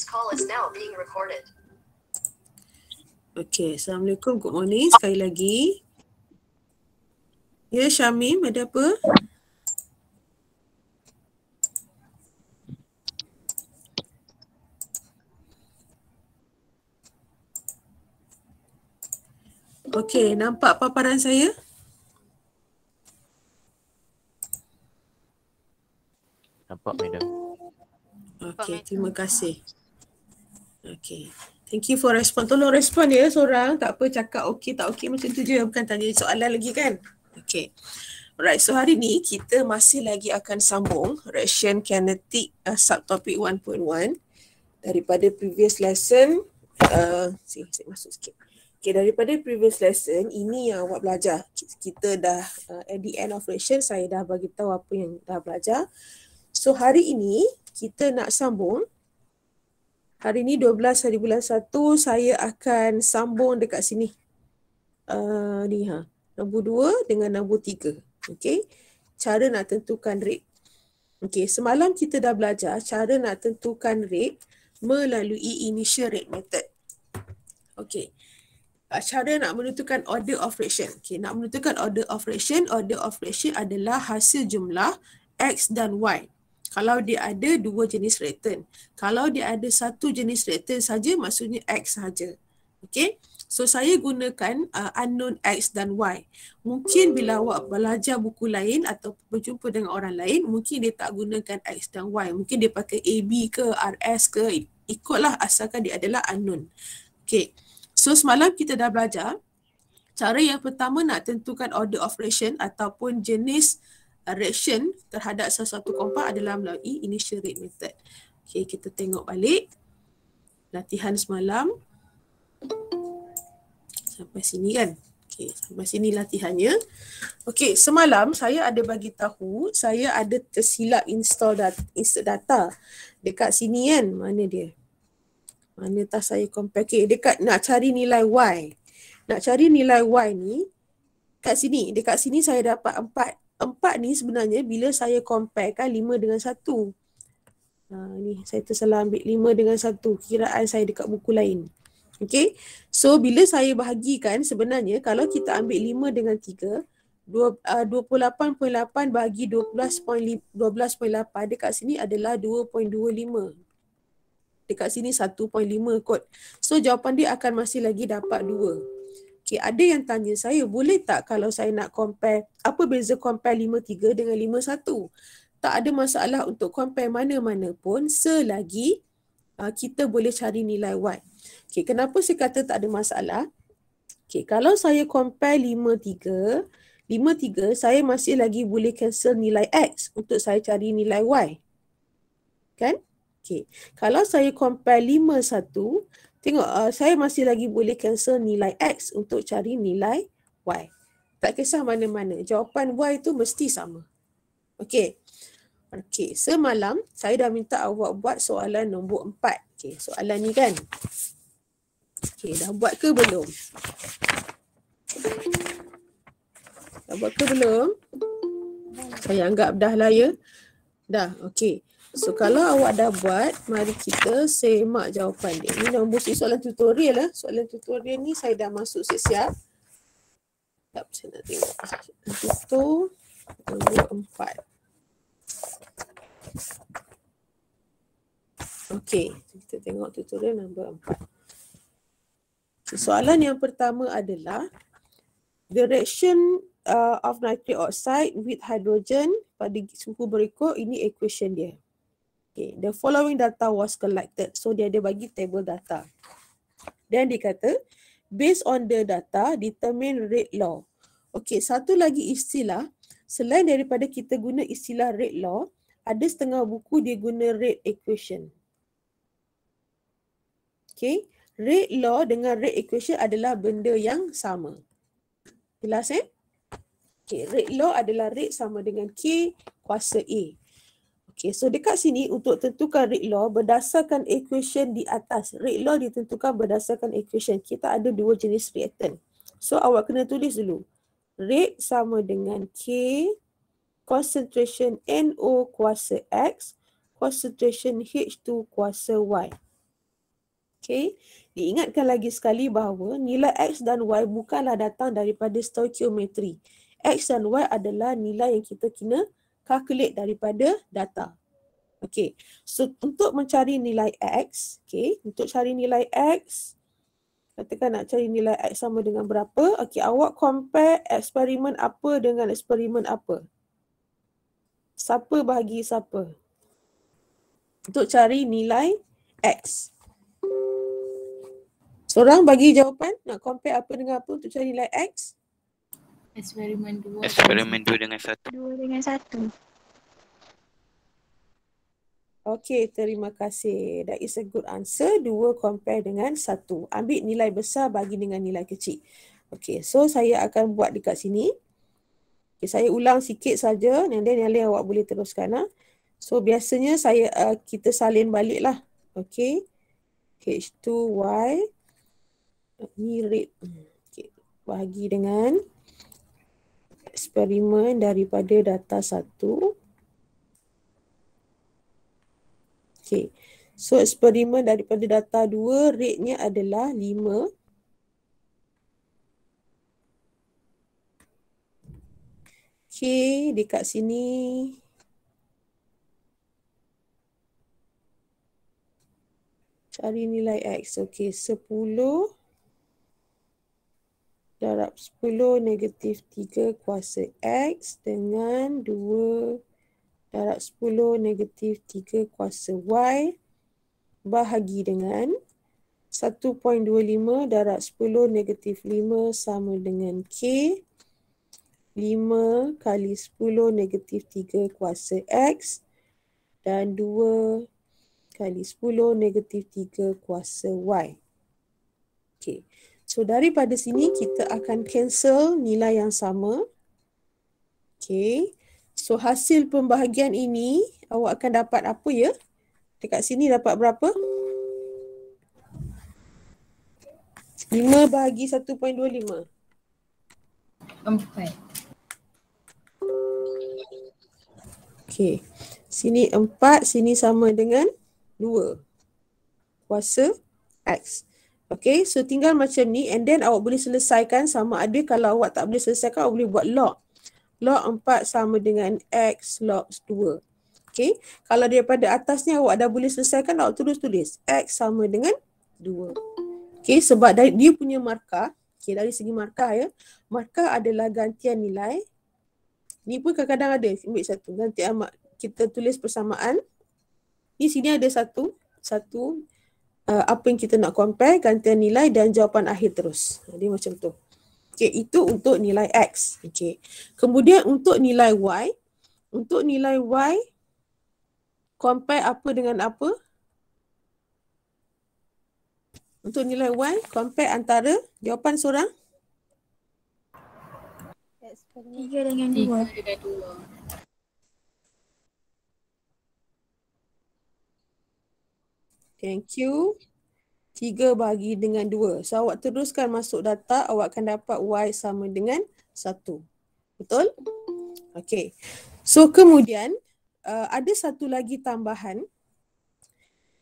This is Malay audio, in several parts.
This call is now being recorded. Okay, Assalamualaikum. Good morning. Sekali lagi. Ya, Syamim, ada apa? Okay, nampak paparan saya? Nampak, Madam. Okay, terima kasih. Okay. Thank you for respond. Tolong respond ya seorang. Tak apa cakap okay tak okay macam tu je. Bukan tanya soalan lagi kan? Okay. Alright, so hari ni kita masih lagi akan sambung Russian Kinetic uh, Subtopic 1.1 daripada previous lesson. Uh, saya masuk sikit. Okay, daripada previous lesson, ini yang awak belajar. Kita dah, uh, at the end of lesson, saya dah bagi tahu apa yang dah belajar. So, hari ini kita nak sambung hari ni 12 hari bulan 1 saya akan sambung dekat sini. Uh, ni ha, nombor 2 dengan nombor 3. Okey. Cara nak tentukan rate. Okey, semalam kita dah belajar cara nak tentukan rate melalui initial rate method. Okey. Ah, cara nak menentukan order of fraction. Okey, nak menentukan order of fraction, order of fraction adalah hasil jumlah X dan Y kalau dia ada dua jenis return. Kalau dia ada satu jenis return saja maksudnya X saja. Okey. So saya gunakan uh, unknown X dan Y. Mungkin bila awak belajar buku lain atau berjumpa dengan orang lain, mungkin dia tak gunakan X dan Y. Mungkin dia pakai AB ke RS ke ikutlah asalkan dia adalah unknown. Okey. So semalam kita dah belajar cara yang pertama nak tentukan order of ration ataupun jenis reaction terhadap sesuatu kompar adalah melalui initial rate method. Okay, kita tengok balik latihan semalam sampai sini kan. Okay, sampai sini latihannya. Okay, semalam saya ada bagi tahu saya ada tersilap install data, insert data dekat sini kan. Mana dia? Mana tak saya compare. Okay, dekat nak cari nilai Y. Nak cari nilai Y ni kat sini. Dekat sini saya dapat 4 empat ni sebenarnya bila saya compare kan lima dengan satu. Ha, ni saya tersalah ambil lima dengan satu kiraan saya dekat buku lain. Okay. So bila saya bahagikan sebenarnya kalau kita ambil lima dengan tiga, ah, uh, 28.8 bagi 12.8 12.8 dekat sini adalah 2.25. Dekat sini 1.5 kot. So jawapan dia akan masih lagi dapat 2. Okey, ada yang tanya saya, boleh tak kalau saya nak compare apa beza compare 53 dengan 51? Tak ada masalah untuk compare mana-mana pun selagi uh, kita boleh cari nilai Y. Okey, kenapa saya kata tak ada masalah? Okey, kalau saya compare 53 53 saya masih lagi boleh cancel nilai x untuk saya cari nilai y. Kan? Okey. Kalau saya compare 51, Tengok, uh, saya masih lagi boleh cancel nilai X untuk cari nilai Y. Tak kisah mana-mana. Jawapan Y tu mesti sama. Okey. Okey, semalam saya dah minta awak buat soalan nombor 4. Okey, soalan ni kan. Okey, dah buat ke belum? Dah buat ke belum? Saya anggap dah lah ya. Dah, okey. So kalau awak dah buat, mari kita semak jawapan dia. Ini nombor si soalan tutorial lah. Soalan tutorial ni saya dah masuk siap-siap. Sekejap saya nak tengok. Tutor nombor empat. Okay, kita tengok tutorial nombor empat. So, soalan yang pertama adalah the reaction uh, of nitric oxide with hydrogen pada suku berikut ini equation dia. Okay, the following data was collected. So dia ada bagi table data. Then dia kata, based on the data, determine rate law. Okay, satu lagi istilah, selain daripada kita guna istilah rate law, ada setengah buku dia guna rate equation. Okay, rate law dengan rate equation adalah benda yang sama. Jelas eh? Okay, rate law adalah rate sama dengan K kuasa A. Okay, so dekat sini untuk tentukan rate law berdasarkan equation di atas. Rate law ditentukan berdasarkan equation. Kita ada dua jenis reactant. So awak kena tulis dulu. Rate sama dengan K, concentration NO kuasa X, concentration H2 kuasa Y. Okay, diingatkan lagi sekali bahawa nilai X dan Y bukanlah datang daripada stoichiometri. X dan Y adalah nilai yang kita kena calculate daripada data. Okay, so untuk mencari nilai X, okay, untuk cari nilai X, katakan nak cari nilai X sama dengan berapa, okay, awak compare eksperimen apa dengan eksperimen apa. Siapa bagi siapa? Untuk cari nilai X. Seorang bagi jawapan, nak compare apa dengan apa untuk cari nilai X? X. Eksperimen dua Eksperimen dua dengan satu Dua dengan satu Okay, terima kasih. That is a good answer. Dua compare dengan satu. Ambil nilai besar bagi dengan nilai kecil. Okay, so saya akan buat dekat sini. Okay, saya ulang sikit saja. Yang lain yang lain awak boleh teruskan. Ha? So biasanya saya uh, kita salin balik lah. Okay. H2Y. Ni rate. Okay. Bagi dengan eksperimen daripada data satu. Okay, So eksperimen daripada data dua rate-nya adalah 5. Okey, dekat sini cari nilai X. Okay, sepuluh darab 10 negatif 3 kuasa X dengan 2 darab 10 negatif 3 kuasa Y bahagi dengan 1.25 darab 10 negatif 5 sama dengan K 5 kali 10 negatif 3 kuasa X dan 2 kali 10 negatif 3 kuasa Y. Okey. So daripada sini kita akan cancel nilai yang sama. Okay. So hasil pembahagian ini awak akan dapat apa ya? Dekat sini dapat berapa? 5 bahagi 1.25. 4. Okay. Sini 4, sini sama dengan 2. Kuasa X. Okay, so tinggal macam ni and then awak boleh selesaikan sama ada kalau awak tak boleh selesaikan awak boleh buat log. Log 4 sama dengan X log 2. Okay, kalau daripada atas ni awak dah boleh selesaikan awak terus tulis X sama dengan 2. Okay, sebab dia punya markah, okay, dari segi markah ya, markah adalah gantian nilai. Ni pun kadang-kadang ada, ambil satu, gantian kita tulis persamaan. Di sini ada satu, satu, Uh, apa yang kita nak compare, gantian nilai dan jawapan akhir terus. Jadi macam tu. Okay, itu untuk nilai X. Okay. Kemudian untuk nilai Y, untuk nilai Y, compare apa dengan apa? Untuk nilai Y, compare antara jawapan seorang? 3 dengan 2. 3 dengan 2. Thank you. Tiga bagi dengan dua. So awak teruskan masuk data, awak akan dapat Y sama dengan satu. Betul? Okay. So kemudian uh, ada satu lagi tambahan.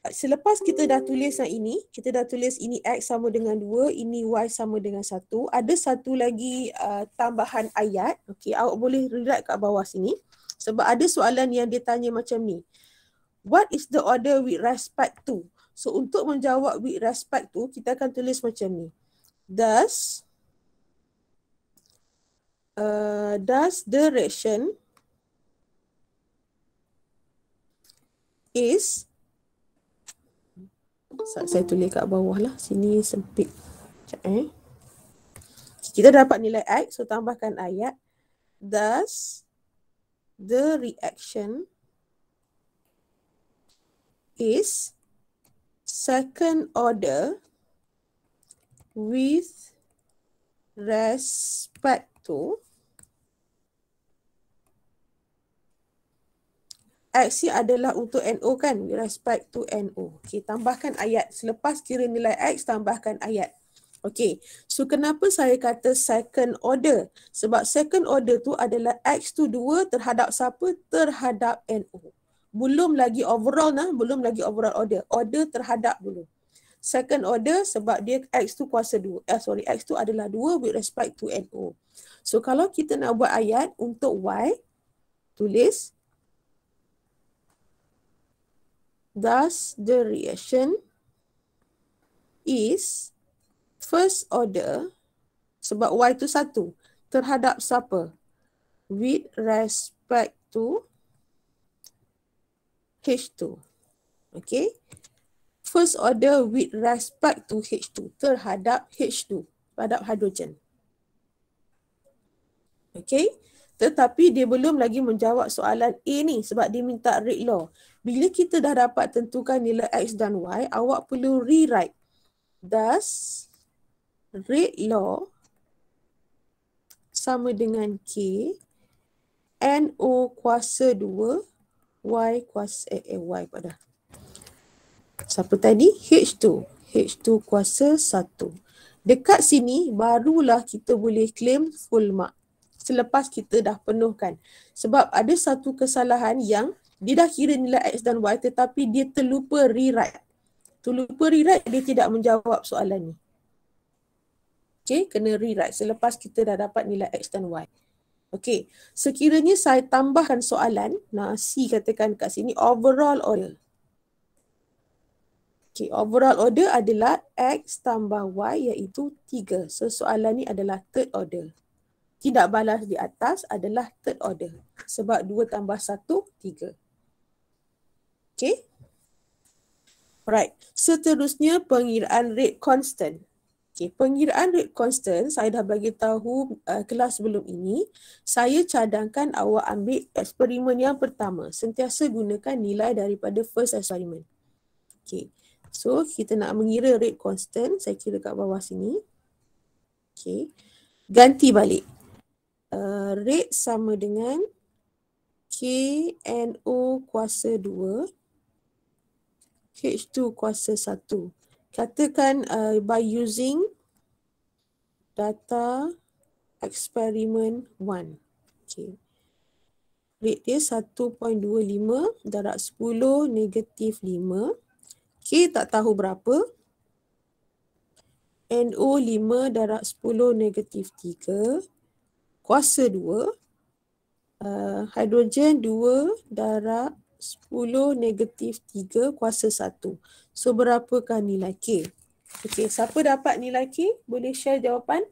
Selepas kita dah tulis yang ini, kita dah tulis ini X sama dengan dua, ini Y sama dengan satu. Ada satu lagi uh, tambahan ayat. Okay, awak boleh relax kat bawah sini. Sebab ada soalan yang dia tanya macam ni what is the order with respect to? So untuk menjawab with respect to, kita akan tulis macam ni. Does uh, does the ration is saat saya tulis kat bawah lah. Sini sempit. Sekejap eh. Kita dapat nilai X, so tambahkan ayat. Thus, the reaction is second order with respect to Aksi adalah untuk NO kan respect to NO. Okey tambahkan ayat selepas kira nilai X tambahkan ayat. Okey. So kenapa saya kata second order? Sebab second order tu adalah X tu 2 terhadap siapa? Terhadap NO belum lagi overall nah belum lagi overall order order terhadap dulu second order sebab dia x tu kuasa 2 eh, sorry x tu adalah 2 with respect to no so kalau kita nak buat ayat untuk y tulis thus the reaction is first order sebab y tu satu terhadap siapa with respect to H2, Okay. First order with respect to H2 terhadap H2, terhadap hidrogen. Okay. Tetapi dia belum lagi menjawab soalan A ni sebab dia minta rate law. Bila kita dah dapat tentukan nilai X dan Y, awak perlu rewrite. Thus, rate law sama dengan K, NO kuasa 2, Y kuasa eh, eh, Y pada. Siapa tadi? H2. H2 kuasa 1. Dekat sini barulah kita boleh claim full mark. Selepas kita dah penuhkan. Sebab ada satu kesalahan yang dia dah kira nilai X dan Y tetapi dia terlupa rewrite. Terlupa rewrite dia tidak menjawab soalan ni. Okay, kena rewrite selepas kita dah dapat nilai X dan Y. Okay, sekiranya saya tambahkan soalan, nasi katakan kat sini overall order. Okay, overall order adalah X tambah Y iaitu 3. So, soalan ni adalah third order. Tidak balas di atas adalah third order. Sebab 2 tambah 1, 3. Okay. Alright, seterusnya pengiraan rate constant. Okay, pengiraan rate constant saya dah bagi tahu uh, kelas sebelum ini saya cadangkan awak ambil eksperimen yang pertama sentiasa gunakan nilai daripada first assignment. Okay. So kita nak mengira rate constant saya kira kat bawah sini. Okay. Ganti balik. Uh, rate sama dengan KNO kuasa 2 H2 kuasa 1 katakan uh, by using data eksperimen 1. Okay. Rate dia 1.25 darab 10 negatif 5. K tak tahu berapa. NO 5 darab 10 negatif 3. Kuasa 2. Uh, hidrogen 2 darab 10 negatif 3 kuasa 1. So berapakah nilai K? Okey, siapa dapat nilai K? Boleh share jawapan?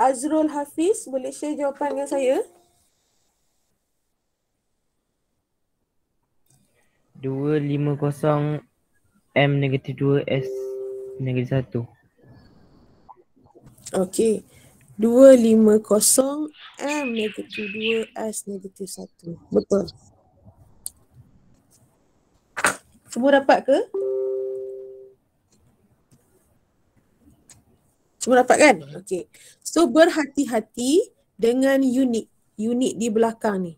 Azrul Hafiz, boleh share jawapan dengan saya? 250 M negatif 2 S negatif 1. Okey. 250 M negatif 2 S negatif 1. Betul. Semua dapat ke? Semua dapat kan? Okey. So berhati-hati dengan unit. Unit di belakang ni.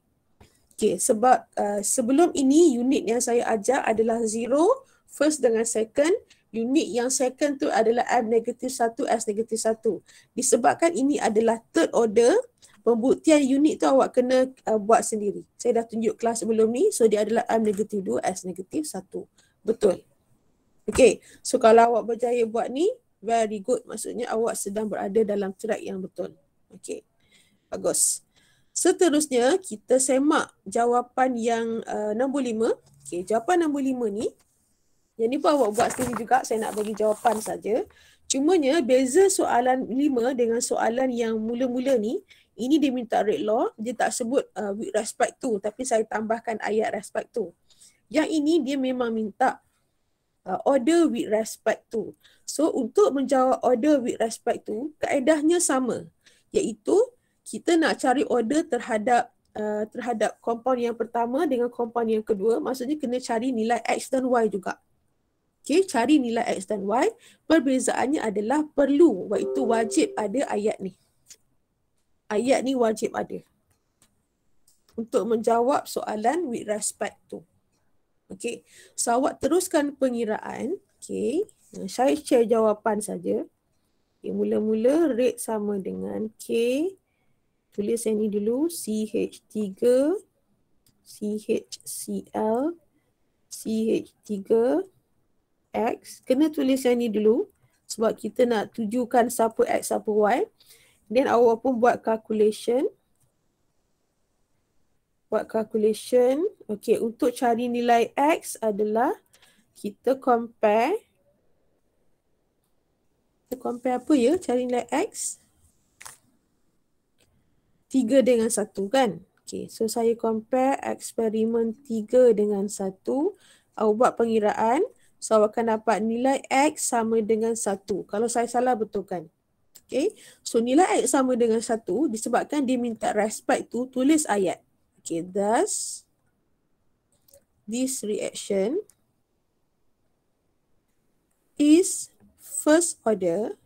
Okey. Sebab uh, sebelum ini unit yang saya ajar adalah zero first dengan second, unit yang second tu adalah M negatif 1, S negatif 1. Disebabkan ini adalah third order, pembuktian unit tu awak kena uh, buat sendiri. Saya dah tunjuk kelas sebelum ni, so dia adalah M negatif 2, S negatif 1. Betul. Okay, so kalau awak berjaya buat ni, very good. Maksudnya awak sedang berada dalam track yang betul. Okay, bagus. Seterusnya, kita semak jawapan yang uh, nombor 5. Okay, jawapan nombor 5 ni, yang ni pun awak buat sendiri juga. Saya nak bagi jawapan saja. Cumanya beza soalan lima dengan soalan yang mula-mula ni. Ini dia minta red law. Dia tak sebut uh, with respect to. Tapi saya tambahkan ayat respect to. Yang ini dia memang minta uh, order with respect to. So untuk menjawab order with respect to, kaedahnya sama. Iaitu kita nak cari order terhadap uh, terhadap kompon yang pertama dengan kompon yang kedua. Maksudnya kena cari nilai X dan Y juga. Okay, cari nilai X dan Y. Perbezaannya adalah perlu, iaitu wajib ada ayat ni. Ayat ni wajib ada. Untuk menjawab soalan with respect tu. Okay, so awak teruskan pengiraan. Okay, saya share jawapan saja. Okay, mula-mula rate sama dengan K. Tulis yang ni dulu. CH3, CHCL, CH3, CHCL. X, kena tulis yang ni dulu sebab kita nak tujukan siapa X, siapa Y. Then awak pun buat calculation. Buat calculation. Okay, untuk cari nilai X adalah kita compare. Kita compare apa ya? Cari nilai X. Tiga dengan satu kan? Okay, so saya compare eksperimen tiga dengan satu. Awak buat pengiraan. So awak akan dapat nilai X sama dengan 1. Kalau saya salah betulkan. Okay. So nilai X sama dengan 1 disebabkan dia minta respect tu tulis ayat. Okay. Thus this reaction is first order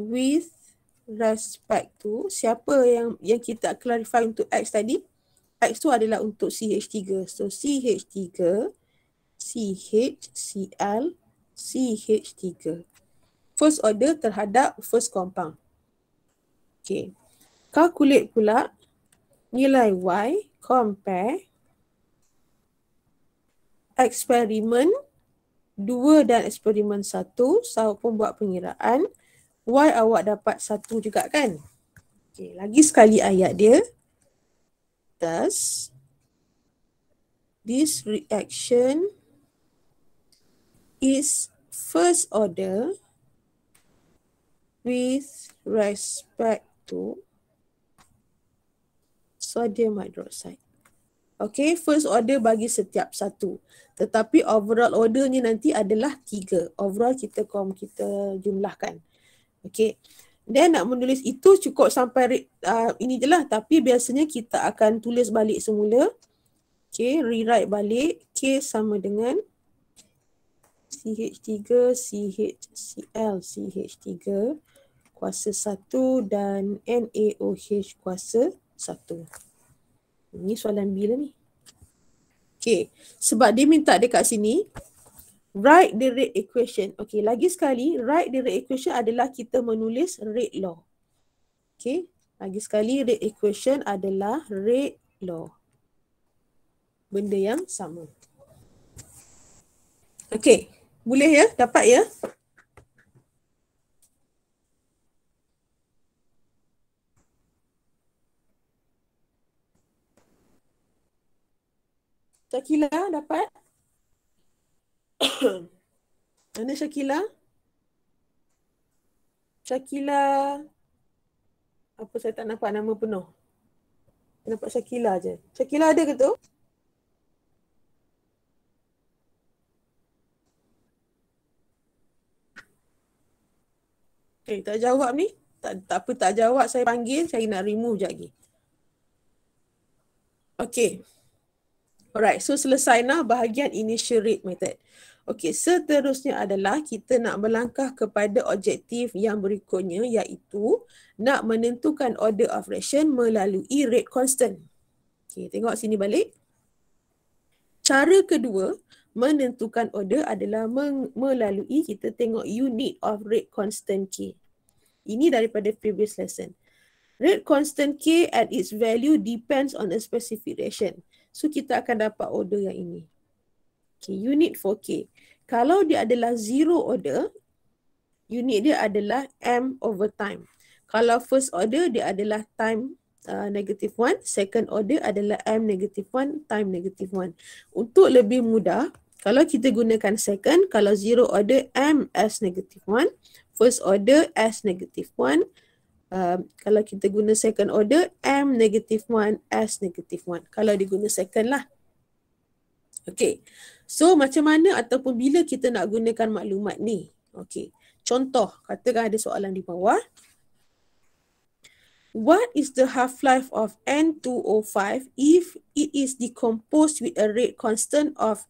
with respect to siapa yang yang kita clarify untuk X tadi. X tu adalah untuk CH3. So CH3 CHCl CH3. First order terhadap first compound. Okay. Calculate pula nilai Y compare eksperimen 2 dan eksperimen 1. Saya pun buat pengiraan. Y awak dapat 1 juga kan? Okay. Lagi sekali ayat dia. Thus, this reaction is first order with respect to sodium hydroxide. Okay, first order bagi setiap satu. Tetapi overall order ni nanti adalah tiga. Overall kita kom kita jumlahkan. Okay. Dan nak menulis itu cukup sampai uh, ini je lah. Tapi biasanya kita akan tulis balik semula. Okay, rewrite balik. K sama dengan CH3CHCl CH3 kuasa 1 dan NaOH kuasa 1. Ini soalan bila ni. Okay. Sebab dia minta dekat sini write the rate equation. Okay. Lagi sekali write the rate equation adalah kita menulis rate law. Okay. Lagi sekali rate equation adalah rate law. Benda yang sama. Okay. Boleh ya? Dapat ya? Syakila dapat? Mana Syakila? Syakila Apa saya tak nampak nama penuh? Nampak Syakila je. Syakila ada ke tu? Okay, eh, tak jawab ni. Tak, tak apa, tak jawab. Saya panggil. Saya nak remove sekejap lagi. Okay. Alright, so selesai lah bahagian initial rate method. Okay, seterusnya adalah kita nak melangkah kepada objektif yang berikutnya iaitu nak menentukan order of reaction melalui rate constant. Okay, tengok sini balik. Cara kedua, menentukan order adalah melalui kita tengok unit of rate constant K. Ini daripada previous lesson. Rate constant K at its value depends on a specific reaction. So kita akan dapat order yang ini. Okay, unit for K. Kalau dia adalah zero order, unit dia adalah M over time. Kalau first order dia adalah time uh, negative one, second order adalah M negative one, time negative one. Untuk lebih mudah, kalau kita gunakan second, kalau zero order M s negative one, first order s negative one, uh, kalau kita guna second order M negative one s negative one. Kalau diguna second lah. Okay. So macam mana ataupun bila kita nak gunakan maklumat ni? Okay. Contoh, katakan ada soalan di bawah. What is the half-life of N2O5 if it is decomposed with a rate constant of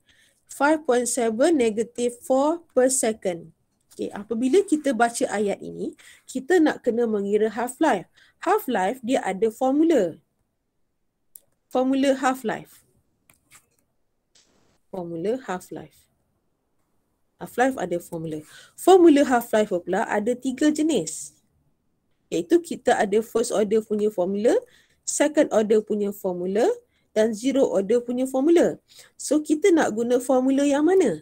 5.7 negative 4 per second. Okay, apabila kita baca ayat ini, kita nak kena mengira half-life. Half-life dia ada formula. Formula half-life. Formula half-life. Half-life ada formula. Formula half-life pula ada tiga jenis. Iaitu kita ada first order punya formula, second order punya formula, dan zero order punya formula. So kita nak guna formula yang mana?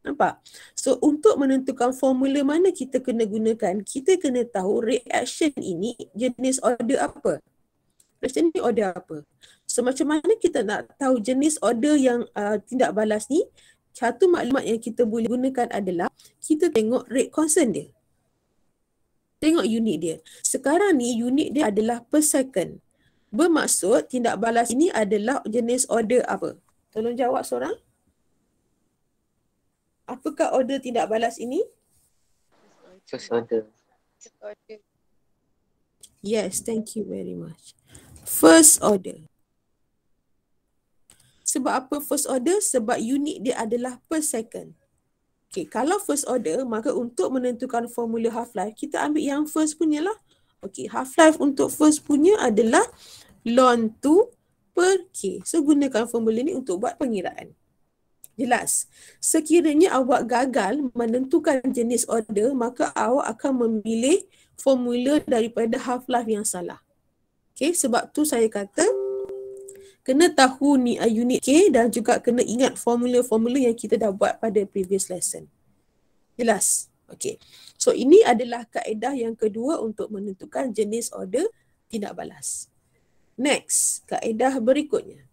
Nampak? So untuk menentukan formula mana kita kena gunakan, kita kena tahu reaction ini jenis order apa. Reaction ini order apa. So macam mana kita nak tahu jenis order yang uh, tindak balas ni, satu maklumat yang kita boleh gunakan adalah kita tengok rate constant dia. Tengok unit dia. Sekarang ni unit dia adalah per second. Bermaksud tindak balas ini adalah jenis order apa? Tolong jawab seorang. Apakah order tindak balas ini? First order. Yes, thank you very much. First order. Sebab apa first order? Sebab unit dia adalah per second. Okay, kalau first order, maka untuk menentukan formula half-life, kita ambil yang first punya lah. Okay, half-life untuk first punya adalah ln 2 per k. So, gunakan formula ni untuk buat pengiraan. Jelas. Sekiranya awak gagal menentukan jenis order, maka awak akan memilih formula daripada half-life yang salah. Okay, sebab tu saya kata kena tahu ni a unit k dan juga kena ingat formula-formula yang kita dah buat pada previous lesson. Jelas. Okay, So ini adalah kaedah yang kedua untuk menentukan jenis order tindak balas. Next, kaedah berikutnya.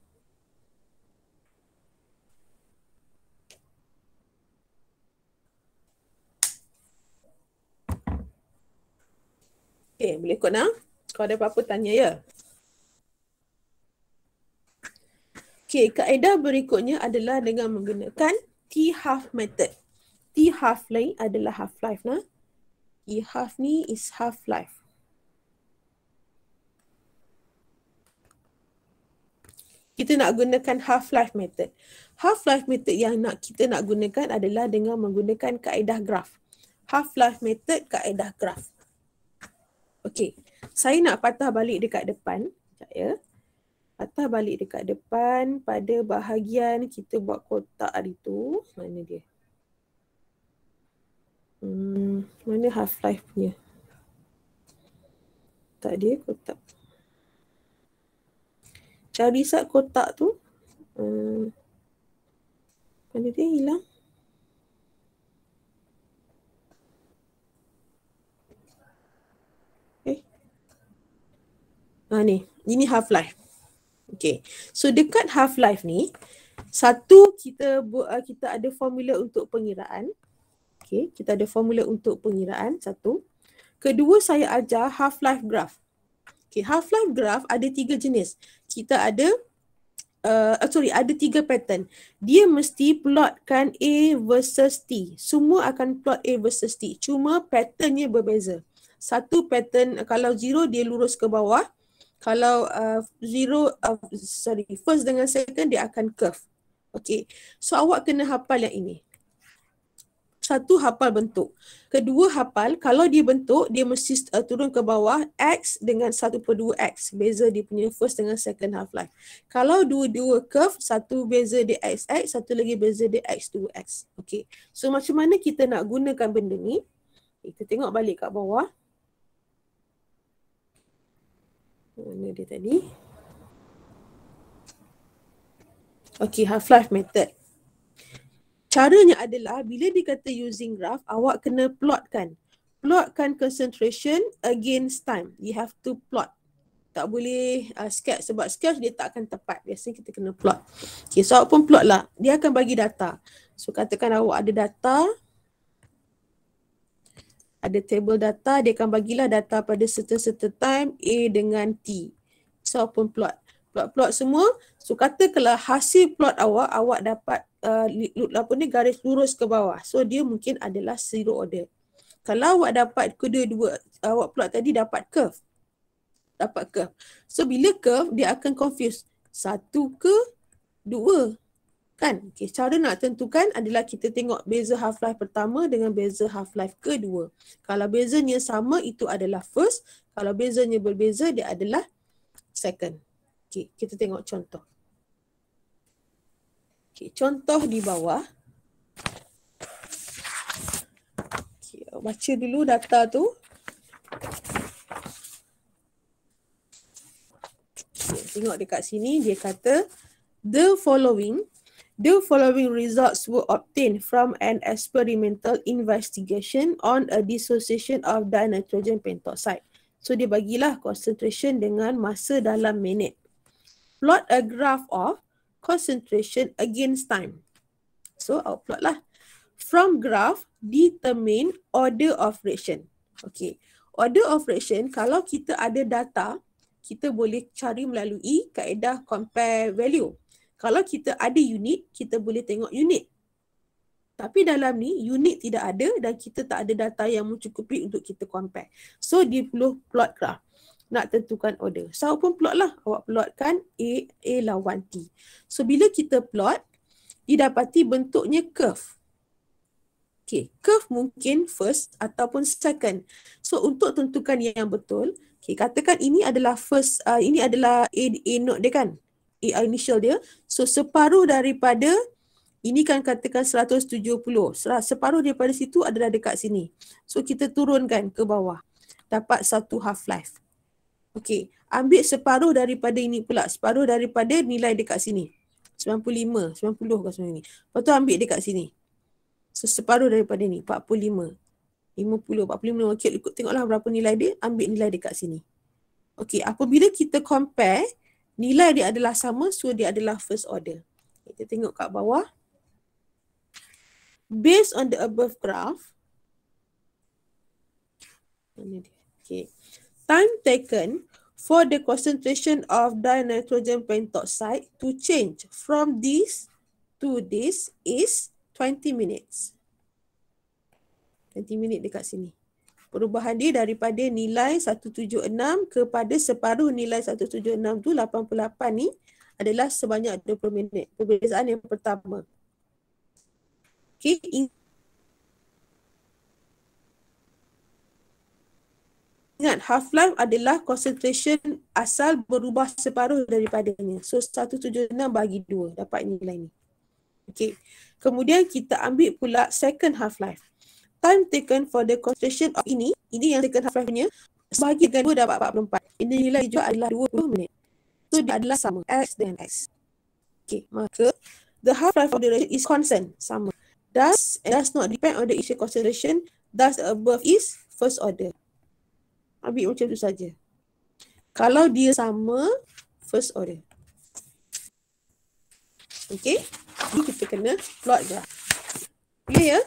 Okay, boleh ikut nak? Kalau ada apa-apa tanya ya? Okay, kaedah berikutnya adalah dengan menggunakan T-half method. T half lain adalah half life nah. T half ni is half life. Kita nak gunakan half-life method. Half-life method yang nak kita nak gunakan adalah dengan menggunakan kaedah graf. Half-life method kaedah graf. Okey. Saya nak patah balik dekat depan. Sekejap ya. Patah balik dekat depan pada bahagian kita buat kotak hari tu. Mana dia? Hmm, mana Half-Life punya? Tak dia kotak. Cari sat kotak tu. Hmm. Mana dia hilang? Okay. Eh? Ah, ha ni. Ini Half-Life. Okay. So dekat Half-Life ni, satu kita ah, kita ada formula untuk pengiraan. Okay, kita ada formula untuk pengiraan, satu. Kedua, saya ajar half-life graph. Okay, half-life graph ada tiga jenis. Kita ada, uh, oh, sorry, ada tiga pattern. Dia mesti plotkan A versus T. Semua akan plot A versus T. Cuma patternnya berbeza. Satu pattern, kalau zero, dia lurus ke bawah. Kalau uh, zero, uh, sorry, first dengan second, dia akan curve. Okay, so awak kena hafal yang ini satu hafal bentuk. Kedua hafal kalau dia bentuk dia mesti uh, turun ke bawah x dengan 1 per 2 x. Beza dia punya first dengan second half life. Lah. Kalau dua-dua curve satu beza di x x satu lagi beza di x 2 x. Okay. So macam mana kita nak gunakan benda ni? Kita tengok balik kat bawah. Mana dia tadi? Okay, half-life method caranya adalah bila dikata using graph awak kena plotkan plotkan concentration against time you have to plot tak boleh uh, sketch sebab sketch dia tak akan tepat biasanya kita kena plot okey so awak pun plot lah dia akan bagi data so katakan awak ada data ada table data dia akan bagilah data pada certain-certain time A dengan T so awak pun plot plot-plot semua so katakanlah hasil plot awak awak dapat uh, apa ni garis lurus ke bawah. So dia mungkin adalah zero order. Kalau awak dapat kedua-dua uh, awak plot tadi dapat curve. Dapat curve. So bila curve dia akan confuse. Satu ke dua. Kan? Okay, cara nak tentukan adalah kita tengok beza half-life pertama dengan beza half-life kedua. Kalau bezanya sama itu adalah first. Kalau bezanya berbeza dia adalah second. Okay, kita tengok contoh. Okey, contoh di bawah. Okey, baca dulu data tu. Okay, tengok dekat sini dia kata the following the following results were obtained from an experimental investigation on a dissociation of dinitrogen pentoxide. So dia bagilah concentration dengan masa dalam minit. Plot a graph of concentration against time. So I'll plot lah. From graph, determine order of reaction. Okay. Order of reaction. kalau kita ada data, kita boleh cari melalui kaedah compare value. Kalau kita ada unit, kita boleh tengok unit. Tapi dalam ni, unit tidak ada dan kita tak ada data yang mencukupi untuk kita compare. So, dia perlu plot graph nak tentukan order. So pun plot lah. Awak plotkan A, A lawan T. So bila kita plot, didapati bentuknya curve. Okay, curve mungkin first ataupun second. So untuk tentukan yang betul, okay, katakan ini adalah first, uh, ini adalah A, A note dia kan? A initial dia. So separuh daripada ini kan katakan 170. Separuh daripada situ adalah dekat sini. So kita turunkan ke bawah. Dapat satu half life. Okey, ambil separuh daripada ini pula, separuh daripada nilai dekat sini. 95, 90 ke sini. Lepas tu ambil dekat sini. So, separuh daripada ni, 45. 50, 45, 50. Okey, ikut tengoklah berapa nilai dia, ambil nilai dekat sini. Okey, apabila kita compare, nilai dia adalah sama, so dia adalah first order. Kita tengok kat bawah. Based on the above graph. Mana dia? Okey time taken for the concentration of dinitrogen pentoxide to change from this to this is 20 minutes. 20 minit dekat sini. Perubahan dia daripada nilai 176 kepada separuh nilai 176 tu 88 ni adalah sebanyak 20 minit. Perbezaan yang pertama. Okay, Ingat, half-life adalah concentration asal berubah separuh daripadanya. So, 176 bagi 2 dapat nilai ni. Okay. Kemudian kita ambil pula second half-life. Time taken for the concentration of ini, ini yang second half-life punya, bagi dengan 2 dapat 44. Ini nilai juga adalah 20 minit. So, dia adalah sama. X dan X. Okay. Maka, the half-life of the reaction is constant. Sama. Does, does not depend on the issue concentration. Does above is first order ambil macam tu saja. Kalau dia sama first order. Okey. Jadi kita kena plot dia. Ya, Okey ya.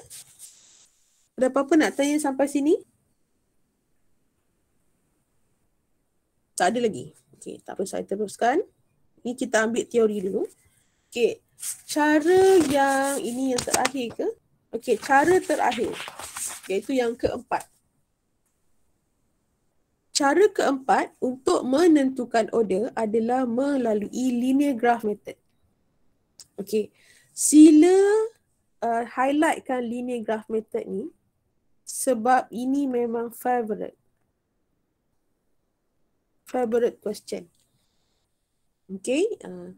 Ada apa-apa nak tanya sampai sini? Tak ada lagi. Okey, tak apa saya teruskan. Ini kita ambil teori dulu. Okey, cara yang ini yang terakhir ke? Okey, cara terakhir. Iaitu yang keempat. Cara keempat untuk menentukan order adalah melalui linear graph method. Okey, sila uh, highlightkan linear graph method ni sebab ini memang favorite. Favorite question. Okey, uh,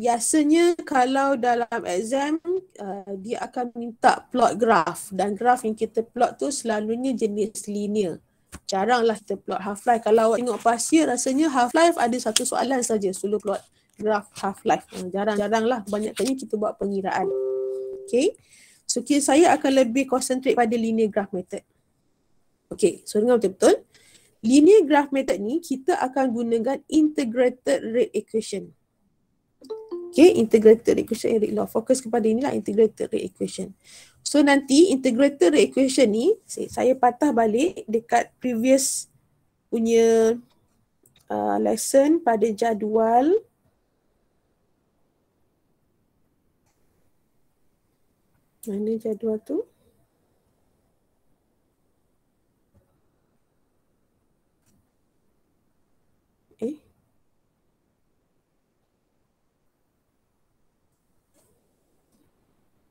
biasanya kalau dalam exam uh, dia akan minta plot graph dan graph yang kita plot tu selalunya jenis linear. Jaranglah kita plot half-life. Kalau awak tengok pasir, rasanya half-life ada satu soalan saja. Sulu plot graf half-life. Hmm, ha, Jarang-jaranglah. banyak Banyaknya kita buat pengiraan. Okay. So, kira saya akan lebih konsentrate pada linear graph method. Okay. So, dengar betul-betul. Linear graph method ni, kita akan gunakan integrated rate equation. Okay. Integrated rate equation. Eric Law. Fokus kepada inilah integrated rate equation. So nanti integrator equation ni saya patah balik dekat previous punya uh, lesson pada jadual mana jadual tu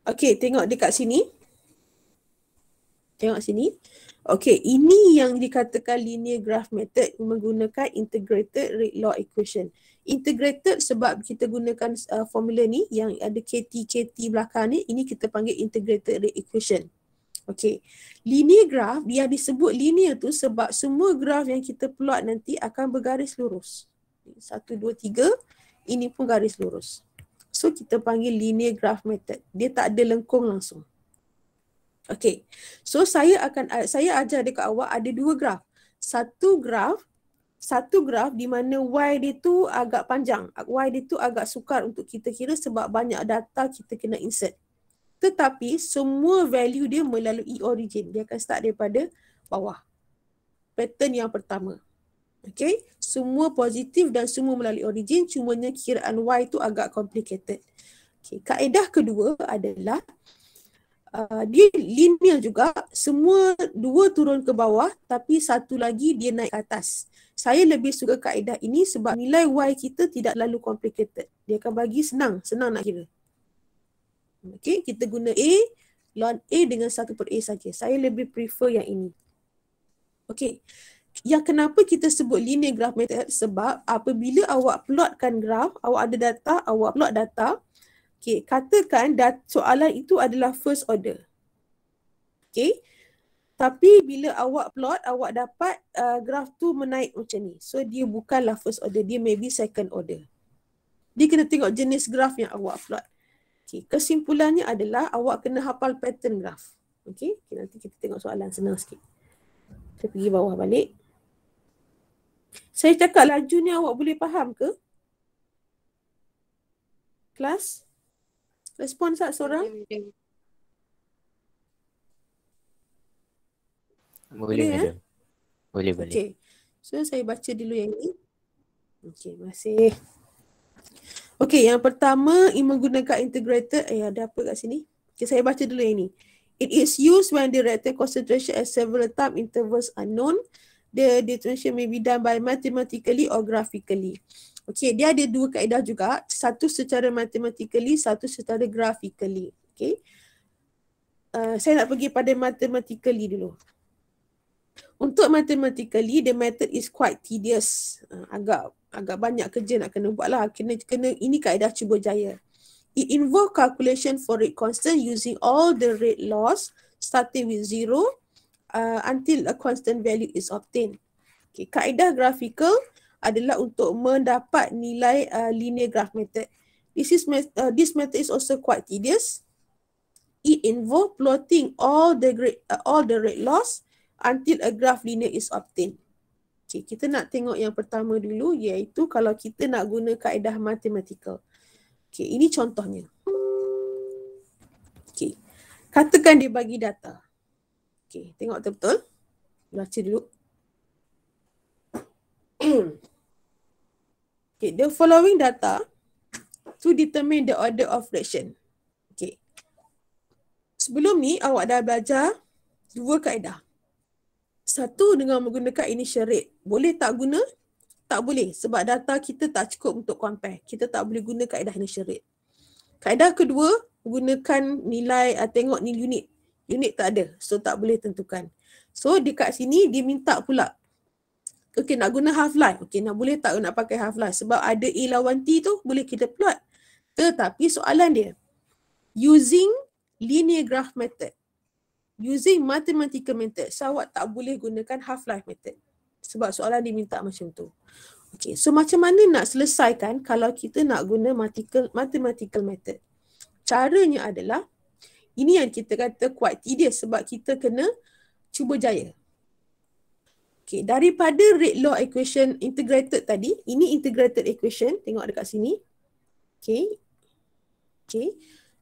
Okey, tengok dekat sini. Tengok sini. Okey, ini yang dikatakan linear graph method menggunakan integrated rate law equation. Integrated sebab kita gunakan uh, formula ni yang ada KT, KT belakang ni, ini kita panggil integrated rate equation. Okey, linear graph, dia disebut linear tu sebab semua graph yang kita plot nanti akan bergaris lurus. Satu, dua, tiga, ini pun garis lurus. So kita panggil linear graph method. Dia tak ada lengkung langsung. Okay. So saya akan saya ajar dekat awak ada dua graf. Satu graf satu graf di mana Y dia tu agak panjang. Y dia tu agak sukar untuk kita kira sebab banyak data kita kena insert. Tetapi semua value dia melalui origin. Dia akan start daripada bawah. Pattern yang pertama. Okay, semua positif dan semua melalui origin, cumanya kiraan Y tu agak complicated. Okay, kaedah kedua adalah uh, dia linear juga, semua dua turun ke bawah tapi satu lagi dia naik atas. Saya lebih suka kaedah ini sebab nilai Y kita tidak lalu complicated. Dia akan bagi senang, senang nak kira. Okay, kita guna A, lawan A dengan satu per A saja. Saya lebih prefer yang ini. Okay, yang kenapa kita sebut linear graph method sebab apabila awak plotkan graf, awak ada data, awak plot data, okay, katakan dat soalan itu adalah first order. Okay, tapi bila awak plot, awak dapat uh, graf tu menaik macam ni. So dia bukanlah first order, dia maybe second order. Dia kena tengok jenis graf yang awak plot. Okay, kesimpulannya adalah awak kena hafal pattern graf. Okay, okay nanti kita tengok soalan senang sikit. Saya pergi bawah balik. Saya cakap laju ni awak boleh faham ke? Kelas? Respon tak seorang? Boleh, boleh, eh? boleh. boleh. Okay. So saya baca dulu yang ni. Okay, masih. Okay, yang pertama ia menggunakan integrator. Eh, ada apa kat sini? Okay, saya baca dulu yang ni. It is used when the reactor concentration at several time intervals are known the detention may be done by mathematically or graphically. Okay, dia ada dua kaedah juga. Satu secara mathematically, satu secara graphically. Okay. Uh, saya nak pergi pada mathematically dulu. Untuk mathematically, the method is quite tedious. Uh, agak agak banyak kerja nak kena buat lah. Kena, kena, ini kaedah cuba jaya. It involve calculation for rate constant using all the rate laws starting with zero uh, until a constant value is obtained. Okay, kaedah grafikal adalah untuk mendapat nilai uh, linear graph method. This is met- uh, this method is also quite tedious. It involve plotting all the grade, uh, all the rate loss until a graph linear is obtained. Okay, kita nak tengok yang pertama dulu iaitu kalau kita nak guna kaedah matematikal. Okay, ini contohnya. Okay, katakan dia bagi data. Okey, tengok betul-betul. Baca dulu. okay, the following data to determine the order of fraction. Okay. Sebelum ni awak dah belajar dua kaedah. Satu dengan menggunakan initial rate. Boleh tak guna? Tak boleh sebab data kita tak cukup untuk compare. Kita tak boleh guna kaedah initial rate. Kaedah kedua, gunakan nilai, ah, tengok ni unit unit tak ada so tak boleh tentukan so dekat sini dia minta pula okay nak guna half life okay nak boleh tak nak pakai half life sebab ada E lawan T tu boleh kita plot tetapi soalan dia using linear graph method using mathematical method so awak tak boleh gunakan half life method sebab soalan dia minta macam tu Okay, so macam mana nak selesaikan kalau kita nak guna mathematical method caranya adalah ini yang kita kata kuat tedious sebab kita kena cuba jaya. Okay, daripada rate law equation integrated tadi, ini integrated equation, tengok dekat sini. Okay. Okay.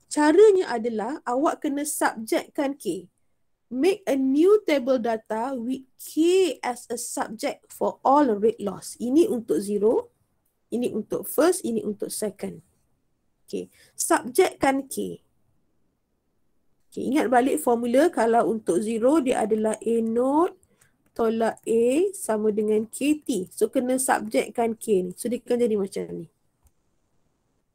Caranya adalah awak kena subjekkan K. Make a new table data with K as a subject for all rate laws. Ini untuk zero. Ini untuk first, ini untuk second. Okay. subjekkan K. Okay, ingat balik formula kalau untuk 0 dia adalah A node tolak A sama dengan KT. So kena subjekkan K ni. So dia akan jadi macam ni.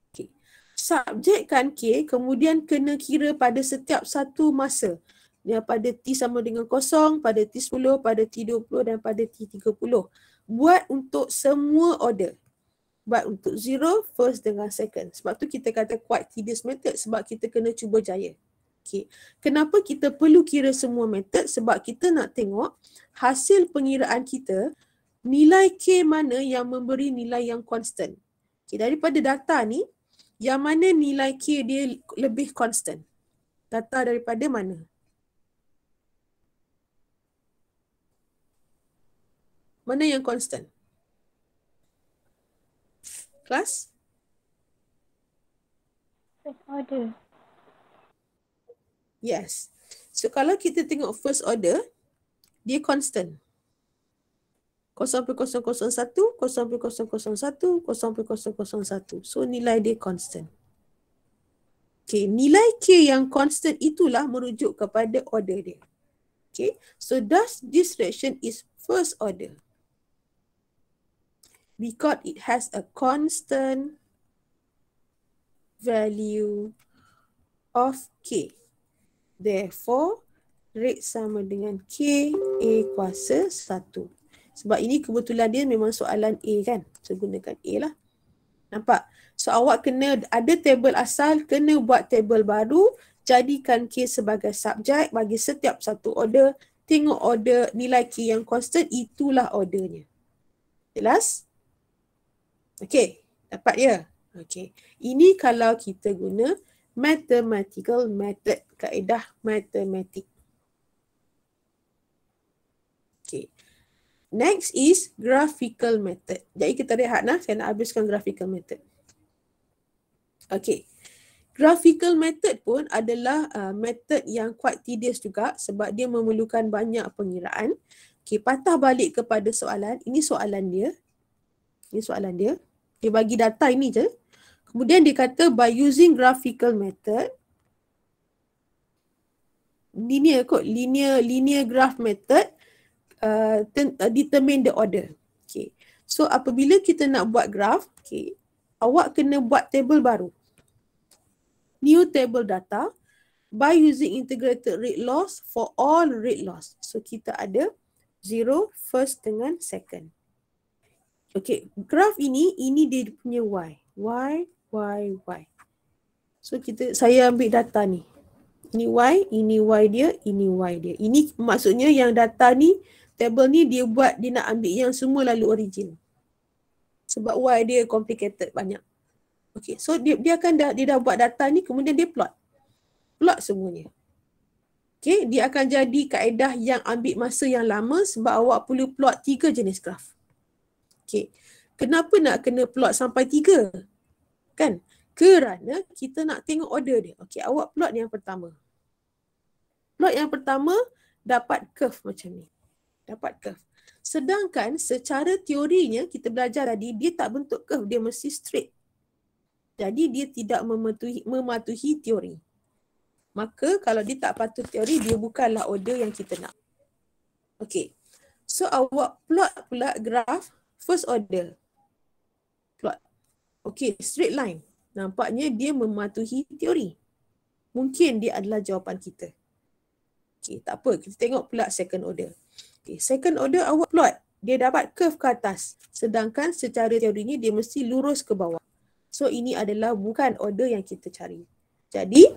Okay. subjekkan K kemudian kena kira pada setiap satu masa. Ya, pada T sama dengan kosong, pada T10, pada T20 dan pada T30. Buat untuk semua order. Buat untuk zero first dengan second. Sebab tu kita kata quite tedious method sebab kita kena cuba jaya sakit. Kenapa kita perlu kira semua method? Sebab kita nak tengok hasil pengiraan kita nilai K mana yang memberi nilai yang constant. Okay, daripada data ni, yang mana nilai K dia lebih constant? Data daripada mana? Mana yang constant? Kelas? Yes. So kalau kita tengok first order, dia constant. 0.001, 0.001, 0.001. So nilai dia constant. Okay, nilai K yang constant itulah merujuk kepada order dia. Okay, so thus this reaction is first order. Because it has a constant value of K. Okay. Therefore, rate sama dengan K A kuasa 1. Sebab ini kebetulan dia memang soalan A kan. So, gunakan A lah. Nampak? So, awak kena ada table asal, kena buat table baru. Jadikan K sebagai subjek bagi setiap satu order. Tengok order nilai K yang constant, itulah ordernya. Jelas? Okay. Dapat ya? Okay. Ini kalau kita guna mathematical method, kaedah matematik. Okay. Next is graphical method. Jadi kita rehat nah, saya nak habiskan graphical method. Okay. Graphical method pun adalah uh, method yang quite tedious juga sebab dia memerlukan banyak pengiraan. Okay, patah balik kepada soalan. Ini soalan dia. Ini soalan dia. Dia bagi data ini je. Kemudian dia kata by using graphical method linear kot linear linear graph method uh, ten, uh, determine the order. Okay. So apabila kita nak buat graph, okay, awak kena buat table baru. New table data by using integrated rate loss for all rate loss. So kita ada zero, first dengan second. Okay, graph ini, ini dia punya Y. Y Y, Y. So kita saya ambil data ni. Ini Y, ini Y dia, ini Y dia. Ini maksudnya yang data ni, table ni dia buat, dia nak ambil yang semua lalu origin. Sebab Y dia complicated banyak. Okay, so dia, dia akan dah, dia dah buat data ni, kemudian dia plot. Plot semuanya. Okay, dia akan jadi kaedah yang ambil masa yang lama sebab awak perlu plot tiga jenis graf. Okay, kenapa nak kena plot sampai tiga? kan kerana kita nak tengok order dia okey awak plot yang pertama plot yang pertama dapat curve macam ni dapat curve sedangkan secara teorinya kita belajar tadi dia tak bentuk curve dia mesti straight jadi dia tidak mematuhi mematuhi teori maka kalau dia tak patuh teori dia bukanlah order yang kita nak okey so awak plot pula graf first order Okey, straight line. Nampaknya dia mematuhi teori. Mungkin dia adalah jawapan kita. Okey, tak apa. Kita tengok pula second order. Okey, second order awak plot. Dia dapat curve ke atas. Sedangkan secara teorinya dia mesti lurus ke bawah. So, ini adalah bukan order yang kita cari. Jadi,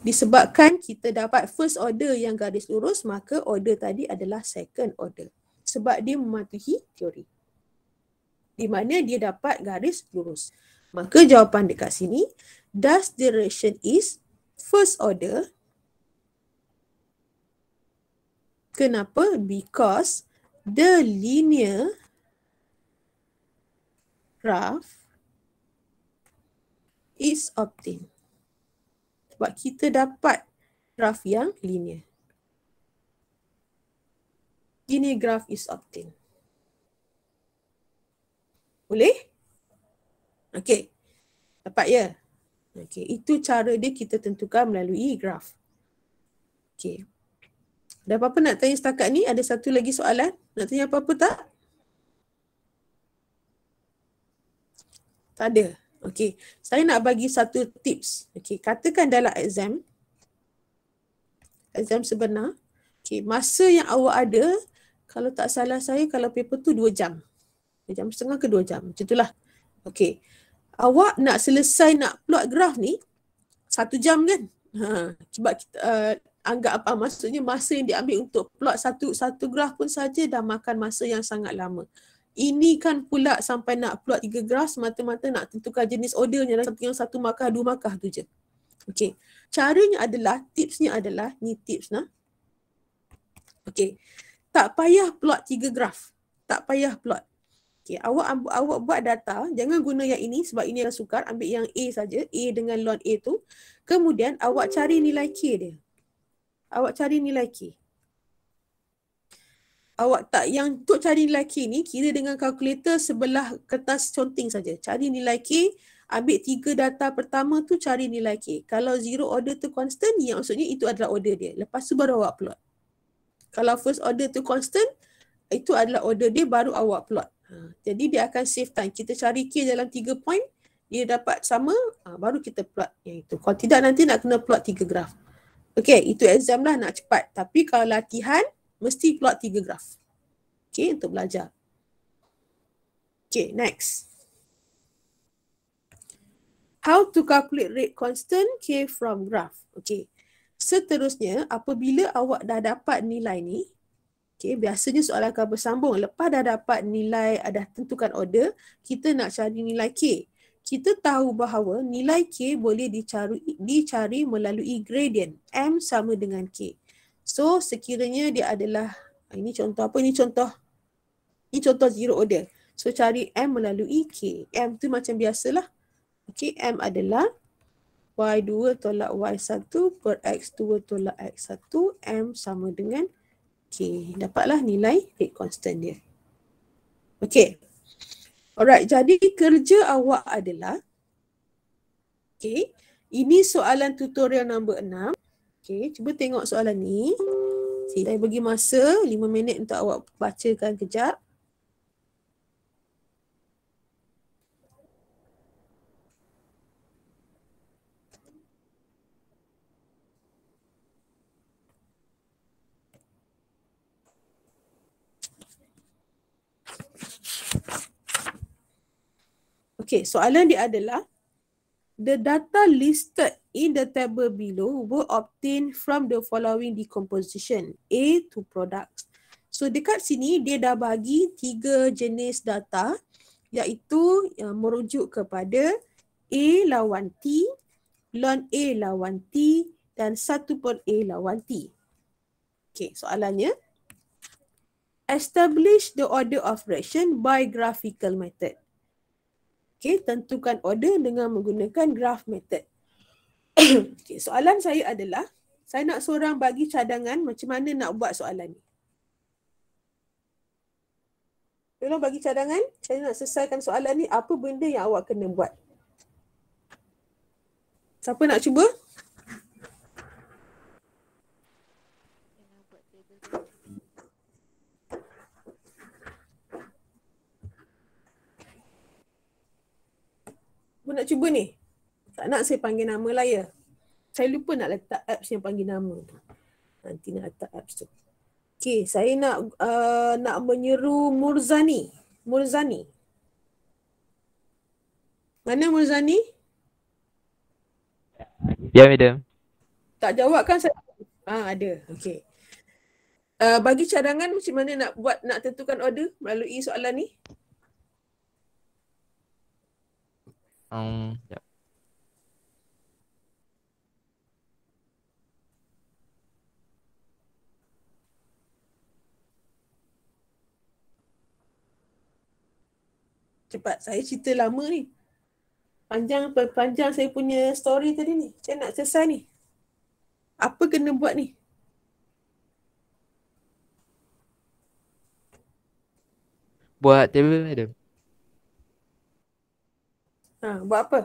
disebabkan kita dapat first order yang garis lurus, maka order tadi adalah second order. Sebab dia mematuhi teori di mana dia dapat garis lurus. Maka jawapan dekat sini, dust direction is first order. Kenapa? Because the linear graph is obtained. Sebab kita dapat graph yang linear. Linear graph is obtained. Boleh? okay, Dapat ya? okay, itu cara dia kita tentukan melalui graf. Okey. Ada apa-apa nak tanya setakat ni? Ada satu lagi soalan? Nak tanya apa-apa tak? Tak ada. okay. Saya nak bagi satu tips. okay, katakan dalam exam exam sebenar, okay, masa yang awak ada kalau tak salah saya kalau paper tu dua jam jam setengah ke dua jam. Macam lah. Okey. Awak nak selesai nak plot graf ni, satu jam kan? Ha. Sebab kita uh, anggap apa maksudnya masa yang diambil untuk plot satu satu graf pun saja dah makan masa yang sangat lama. Ini kan pula sampai nak plot tiga graf semata-mata nak tentukan jenis ordernya dan lah. yang satu makah, dua makah tu je. Okey. Caranya adalah, tipsnya adalah, ni tips nah. Okey. Tak payah plot tiga graf. Tak payah plot. Okey, awak awak buat data, jangan guna yang ini sebab ini adalah sukar. Ambil yang A saja, A dengan ln A tu. Kemudian awak cari nilai K dia. Awak cari nilai K. Awak tak yang untuk cari nilai K ni kira dengan kalkulator sebelah kertas conting saja. Cari nilai K, ambil tiga data pertama tu cari nilai K. Kalau zero order tu constant, yang maksudnya itu adalah order dia. Lepas tu baru awak plot. Kalau first order tu constant, itu adalah order dia baru awak plot. Ha, jadi dia akan save time. Kita cari key dalam tiga point, dia dapat sama, ha, baru kita plot yang itu. Kalau tidak nanti nak kena plot tiga graf. Okay, itu exam lah nak cepat. Tapi kalau latihan, mesti plot tiga graf. Okay, untuk belajar. Okay, next. How to calculate rate constant K from graph. Okay. Seterusnya, apabila awak dah dapat nilai ni, Okay, biasanya soalan akan bersambung. Lepas dah dapat nilai, ah, dah tentukan order, kita nak cari nilai K. Kita tahu bahawa nilai K boleh dicari, dicari melalui gradient. M sama dengan K. So, sekiranya dia adalah, ah, ini contoh apa? Ini contoh, ini contoh zero order. So, cari M melalui K. M tu macam biasalah. Okay, M adalah Y2 tolak Y1 per X2 tolak X1. M sama dengan K. Okay, dapatlah nilai rate constant dia. Okay. Alright, jadi kerja awak adalah Okay, ini soalan tutorial nombor 6. Okay, cuba tengok soalan ni. Saya bagi masa 5 minit untuk awak bacakan kejap. Okay, soalan dia adalah The data listed in the table below were obtained from the following decomposition A to products. So dekat sini dia dah bagi tiga jenis data iaitu uh, merujuk kepada A lawan T, lon A lawan T dan satu pun A lawan T. Okay, soalannya. Establish the order of reaction by graphical method. Okay, tentukan order dengan menggunakan graph method. okay, soalan saya adalah, saya nak seorang bagi cadangan macam mana nak buat soalan ni. Tolong bagi cadangan, saya nak selesaikan soalan ni, apa benda yang awak kena buat? Siapa nak cuba? Siapa nak cuba? pun nak cuba ni. Tak nak saya panggil nama lah ya. Saya lupa nak letak apps yang panggil nama tu. Nanti nak letak apps tu. Okay, saya nak uh, nak menyeru Murzani. Murzani. Mana Murzani? Ya, madam. Tak jawab kan saya? Ah, ada. Okay. Uh, bagi cadangan macam mana nak buat nak tentukan order melalui soalan ni? Um, yep. Cepat, saya cerita lama ni. Panjang panjang saya punya story tadi ni. Saya nak selesai ni. Apa kena buat ni? Buat table madam. Ha, buat apa?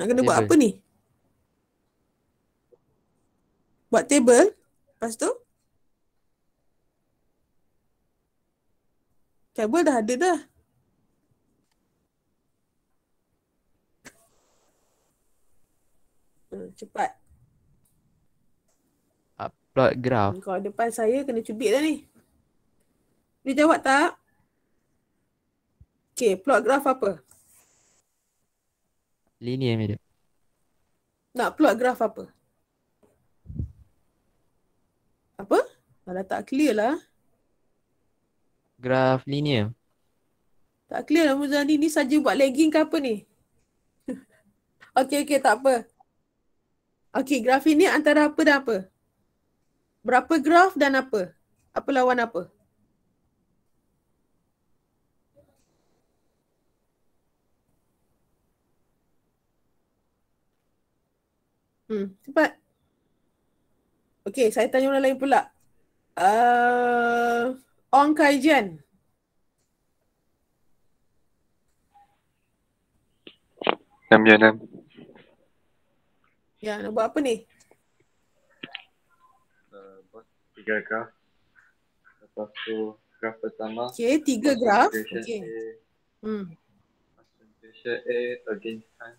Nak kena buat apa ni? Buat table. Lepas tu? Kabel dah ada dah. Ha, cepat. Upload graf. kalau depan saya kena cubit dah ni. Boleh jawab tak? Okay, plot graf apa? Linear media. Nak plot graf apa? Apa? Ada ah, tak clear lah. Graf linear. Tak clear lah Muzani. Ni saja buat lagging ke apa ni? okay, okay. Tak apa. Okay, graf ini antara apa dan apa? Berapa graf dan apa? Apa lawan apa? Hmm, cepat. Okay, saya tanya orang lain pula. Uh, Ong Kai Jian. Nam, ya, nam. Ya, nak buat apa ni? Tiga graf. Lepas tu, graf pertama. Okay, tiga graf. Okay. A. Hmm. Concentration A against time. Kan.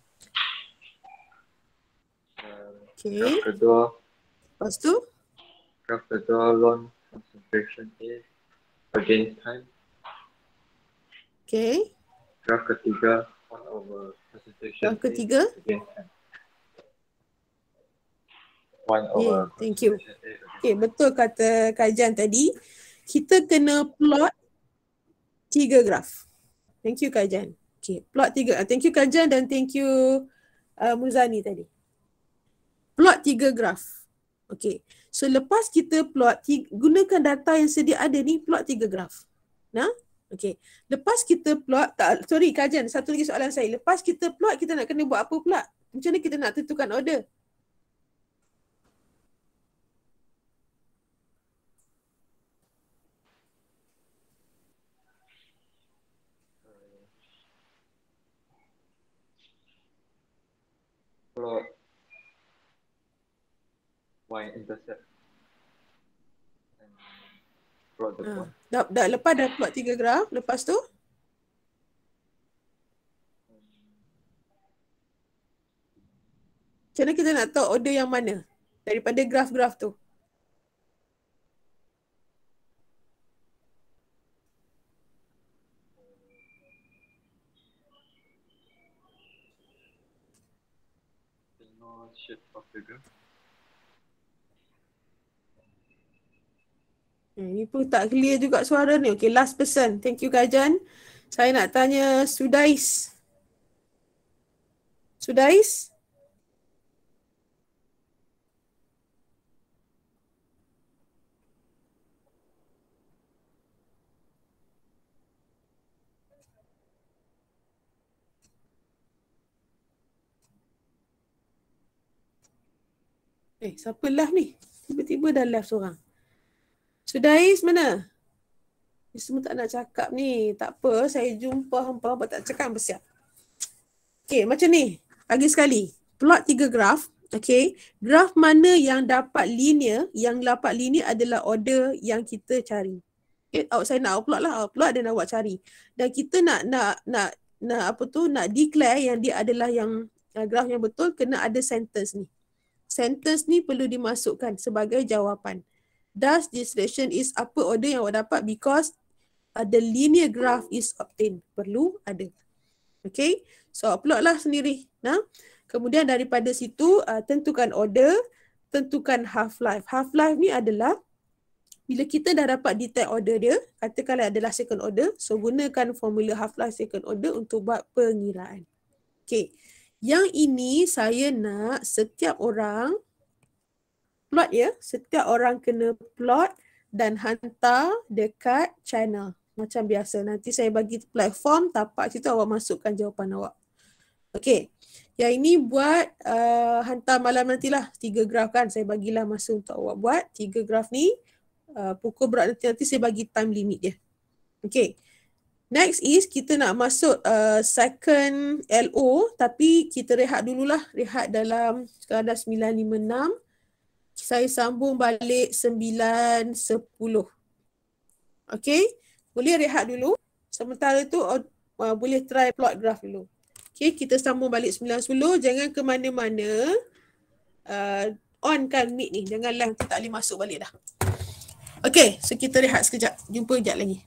Okay. Draft kedua. Lepas tu? Draft kedua loan concentration is against time. Okay. Draft ketiga one over concentration. Draft ketiga? Against time. One yeah, over. thank you. Okay, betul kata Kajian tadi. Kita kena plot tiga graf. Thank you Kajian. Okay, plot tiga. Thank you Kajian dan thank you uh, Muzani tadi plot tiga graf. Okay. So lepas kita plot, gunakan data yang sedia ada ni, plot tiga graf. Nah, Okay. Lepas kita plot, tak, sorry kajian satu lagi soalan saya. Lepas kita plot, kita nak kena buat apa pula? Macam mana kita nak tentukan order? Plot Why intercept Uh, dah, dah lepas dah plot tiga graf lepas tu macam mana kita nak tahu order yang mana daripada graf-graf tu No north of the graph Ini pun tak clear juga suara ni. Okay, last person. Thank you, Gajan. Saya nak tanya Sudais. Sudais? Eh, siapa live ni? Tiba-tiba dah live seorang. So Dais mana? Ni semua tak nak cakap ni. Tak apa, saya jumpa hampa hampa tak cakap hampa siap. Okay, macam ni. Lagi sekali. Plot tiga graf. Okay, graf mana yang dapat linear, yang dapat linear adalah order yang kita cari. Awak saya nak plot lah, upload dan awak cari. Dan kita nak, nak, nak, nak apa tu, nak declare yang dia adalah yang graf yang betul, kena ada sentence ni. Sentence ni perlu dimasukkan sebagai jawapan. Thus, this version is apa order yang awak dapat because uh, the linear graph is obtained. Perlu ada. Okay. So, upload lah sendiri. Nah, Kemudian daripada situ, uh, tentukan order, tentukan half-life. Half-life ni adalah bila kita dah dapat detect order dia, katakanlah adalah second order. So, gunakan formula half-life second order untuk buat pengiraan. Okay. Yang ini saya nak setiap orang plot ya. Setiap orang kena plot dan hantar dekat channel. Macam biasa. Nanti saya bagi platform tapak situ awak masukkan jawapan awak. Okey. ya ini buat uh, hantar malam nantilah. Tiga graf kan. Saya bagilah masa untuk awak buat. Tiga graf ni uh, pukul berat nanti, nanti saya bagi time limit dia. Okey. Next is kita nak masuk uh, second LO tapi kita rehat dululah. Rehat dalam sekarang dah 956 saya sambung balik 9.10. Okay. Boleh rehat dulu. Sementara tu uh, boleh try plot graf dulu. Okay. Kita sambung balik 9.10. Jangan ke mana-mana. Uh, on kan mic ni. Jangan Kita tak boleh masuk balik dah. Okay. So kita rehat sekejap. Jumpa sekejap lagi.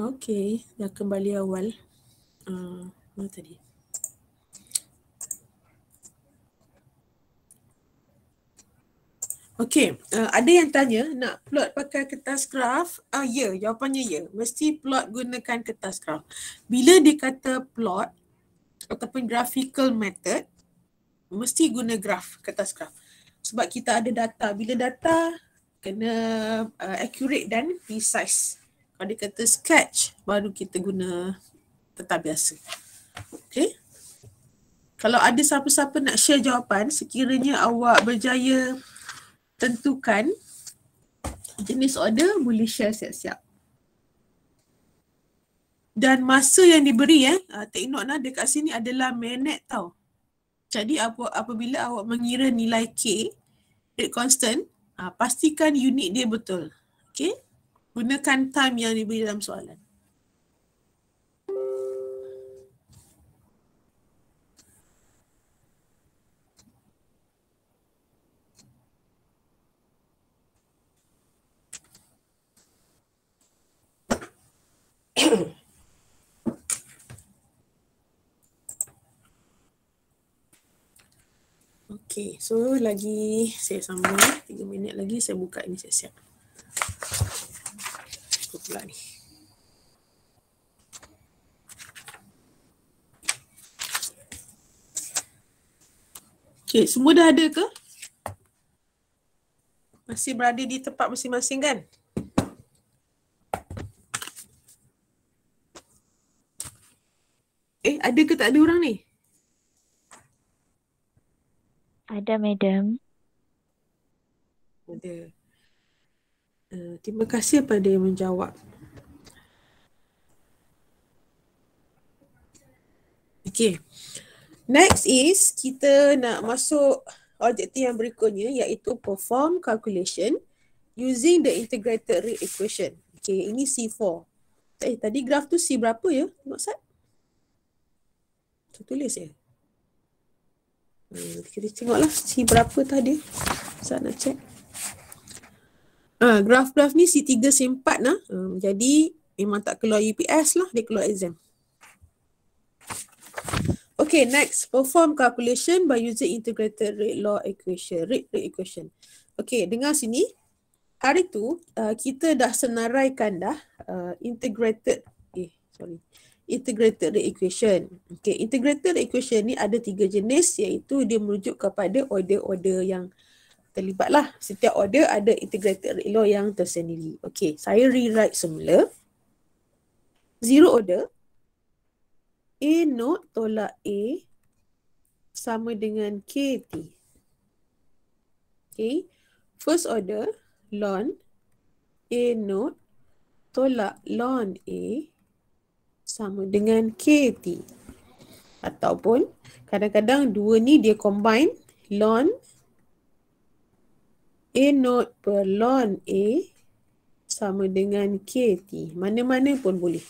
Okey, dah kembali awal. Uh, mana tadi? Okey, uh, ada yang tanya nak plot pakai kertas graf? Uh, ya, jawapannya ya. Mesti plot gunakan kertas graf. Bila dikata plot ataupun graphical method, mesti guna graf, kertas graf. Sebab kita ada data. Bila data, kena uh, accurate dan precise. Pada kata sketch baru kita guna tetap biasa. Okey. Kalau ada siapa-siapa nak share jawapan sekiranya awak berjaya tentukan jenis order boleh share siap-siap. Dan masa yang diberi eh, take note lah dekat sini adalah minit tau. Jadi apa apabila awak mengira nilai K, rate constant, ah, pastikan unit dia betul. Okay. Gunakan time yang diberi dalam soalan. Okay, so lagi saya sambung 3 minit lagi saya buka ini siap-siap pula ni. Okey, semua dah ada ke? Masih berada di tempat masing-masing kan? Eh, ada ke tak ada orang ni? Ada, madam. Ada. Eh, terima kasih pada yang menjawab. Okay. Next is kita nak masuk objektif yang berikutnya iaitu perform calculation using the integrated rate equation. Okay, ini C4. Eh, tadi graf tu C berapa ya? Tengok Sat. Saya tulis ya. Hmm, kita tengoklah C berapa tadi. Sat nak check. Ah, ha, graf-graf ni C3 C4 lah. Ha, jadi memang tak keluar UPS lah, dia keluar exam. Okay, next. Perform calculation by using integrated rate law equation. Rate rate equation. Okay, dengar sini. Hari tu, uh, kita dah senaraikan dah uh, integrated, eh sorry, integrated rate equation. Okay, integrated rate equation ni ada tiga jenis iaitu dia merujuk kepada order-order yang terlibatlah. Setiap order ada integrated rate law yang tersendiri. Okey, saya rewrite semula. Zero order. A note tolak A sama dengan KT. Okey. First order, lon A note tolak lon A sama dengan KT. Ataupun kadang-kadang dua ni dia combine lon A note per ln A sama dengan KT. Mana-mana pun boleh.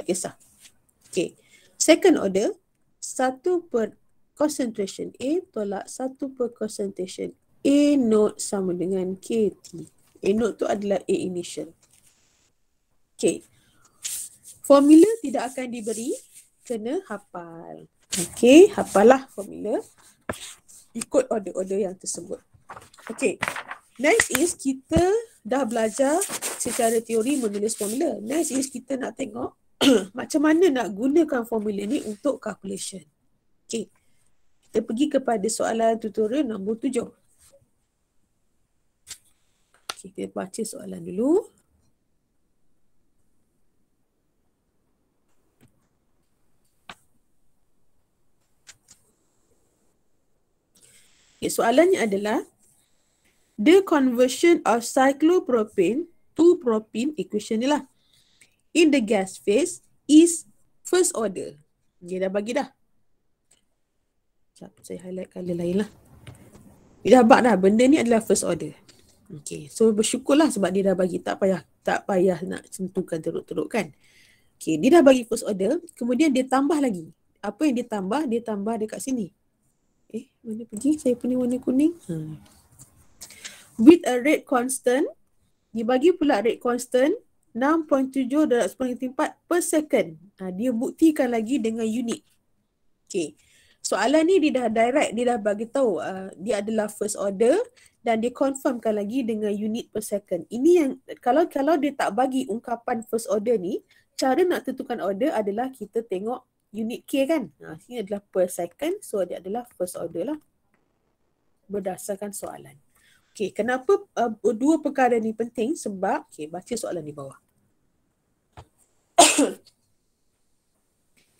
Tak kisah. Okay. Second order, 1 per concentration A tolak 1 per concentration A note sama dengan KT. A note tu adalah A initial. Okay. Formula tidak akan diberi, kena hafal. Okay, hafallah formula ikut order-order yang tersebut. Okay. Next is kita dah belajar secara teori menulis formula. Next is kita nak tengok macam mana nak gunakan formula ni untuk calculation. Okay. Kita pergi kepada soalan tutorial nombor tujuh. Kita baca soalan dulu. Okay, soalannya adalah the conversion of cyclopropane to propene equation ni lah. In the gas phase is first order. Dia dah bagi dah. Sekejap, saya highlight kali lain lah. Dia dah bagi dah, benda ni adalah first order. Okay, so lah sebab dia dah bagi. Tak payah tak payah nak sentuhkan teruk-teruk kan. Okay, dia dah bagi first order. Kemudian dia tambah lagi. Apa yang dia tambah? Dia tambah dekat sini. Eh, mana pergi? Saya punya warna kuning. Hmm with a rate constant dibagi pula rate constant 6.7 darab 10 ke 4 per second. Ha, dia buktikan lagi dengan unit. Okay. Soalan ni dia dah direct, dia dah bagi tahu uh, dia adalah first order dan dia confirmkan lagi dengan unit per second. Ini yang kalau kalau dia tak bagi ungkapan first order ni, cara nak tentukan order adalah kita tengok unit K kan. Ha, ini adalah per second, so dia adalah first order lah. Berdasarkan soalan. Okay, kenapa uh, dua perkara ni penting? Sebab, okay, baca soalan di bawah.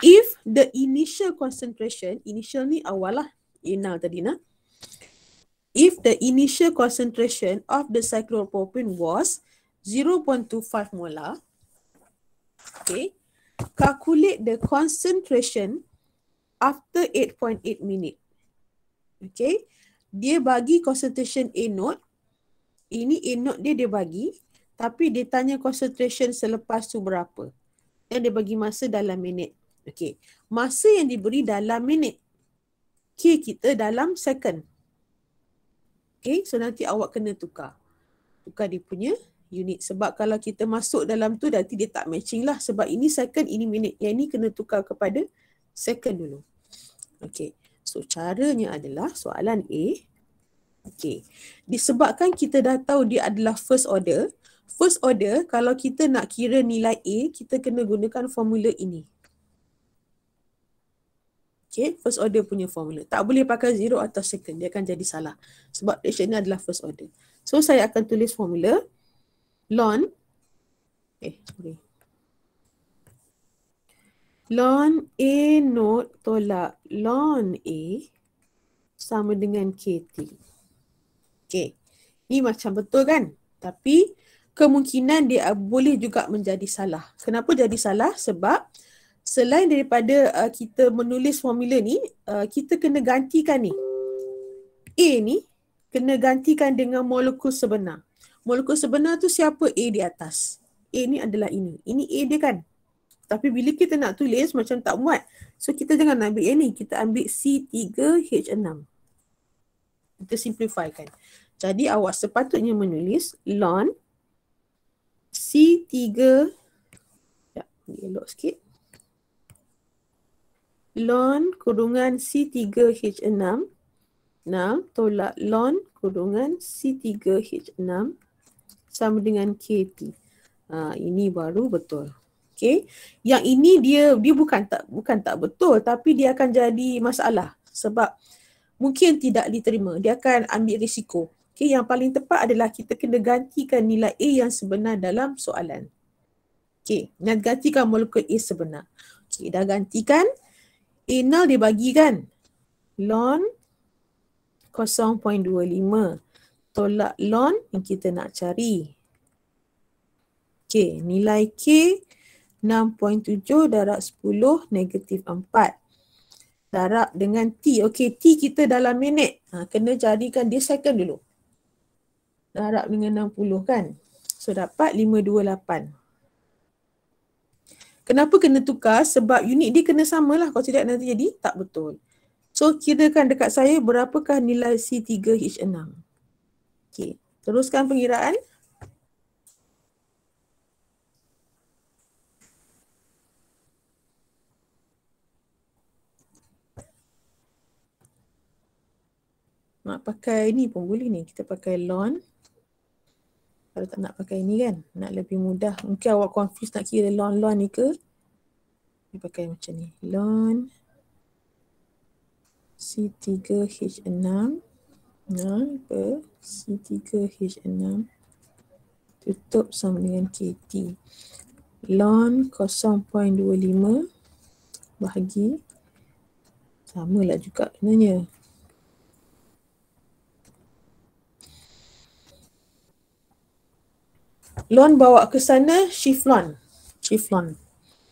If the initial concentration, initial ni awal lah, Ina tadi nak. If the initial concentration of the cyclopropane was 0.25 molar, okay, calculate the concentration after 8.8 minute. Okay, dia bagi concentration A note. Ini A note dia dia bagi. Tapi dia tanya concentration selepas tu berapa. Dan dia bagi masa dalam minit. Okay. Masa yang diberi dalam minit. K kita dalam second. Okay. So nanti awak kena tukar. Tukar dia punya unit. Sebab kalau kita masuk dalam tu nanti dia tak matching lah. Sebab ini second, ini minit. Yang ini kena tukar kepada second dulu. Okay. So caranya adalah soalan A. Okay. Disebabkan kita dah tahu dia adalah first order. First order kalau kita nak kira nilai A, kita kena gunakan formula ini. Okay, first order punya formula. Tak boleh pakai zero atau second. Dia akan jadi salah. Sebab reaction ni adalah first order. So saya akan tulis formula. Lon. Eh, okay, sorry. Lon A note tolak lon A sama dengan KT. Okey. Ni macam betul kan? Tapi kemungkinan dia boleh juga menjadi salah. Kenapa jadi salah? Sebab selain daripada uh, kita menulis formula ni, uh, kita kena gantikan ni. A ni kena gantikan dengan molekul sebenar. Molekul sebenar tu siapa A di atas? A ni adalah ini. Ini A dia kan? Tapi bila kita nak tulis macam tak muat. So kita jangan ambil yang ni. Kita ambil C3H6. Kita simplifikan. Jadi awak sepatutnya menulis lon C3 Sekejap, elok sikit. Lon kurungan C3H6 6 tolak lon kurungan C3H6 sama dengan KP. Ha, ini baru betul. Okay. Yang ini dia dia bukan tak bukan tak betul tapi dia akan jadi masalah sebab mungkin tidak diterima. Dia akan ambil risiko. Okay. Yang paling tepat adalah kita kena gantikan nilai A yang sebenar dalam soalan. Okay. Dan gantikan molekul A sebenar. Okay. Dah gantikan. A nol dia bagikan. Lon 0.25 tolak lon yang kita nak cari. Okay, nilai K 6.7 darab 10 negatif 4 darab dengan T. Okey, T kita dalam minit. Ha, kena jadikan dia second dulu. Darab dengan 60 kan. So dapat 528. Kenapa kena tukar? Sebab unit dia kena samalah. Kalau tidak nanti jadi tak betul. So kirakan dekat saya berapakah nilai C3H6. Okey, teruskan pengiraan. Nak pakai ni pun boleh ni. Kita pakai lawn. Kalau tak nak pakai ni kan. Nak lebih mudah. Mungkin awak confuse nak kira lawn-lawn ni ke. Kita pakai macam ni. Lawn. C3H6. Nah, C3H6. Tutup sama dengan KT. Lawn 0.25 bahagi. Sama lah juga sebenarnya. Lon bawa ke sana chiffon. Chiffon.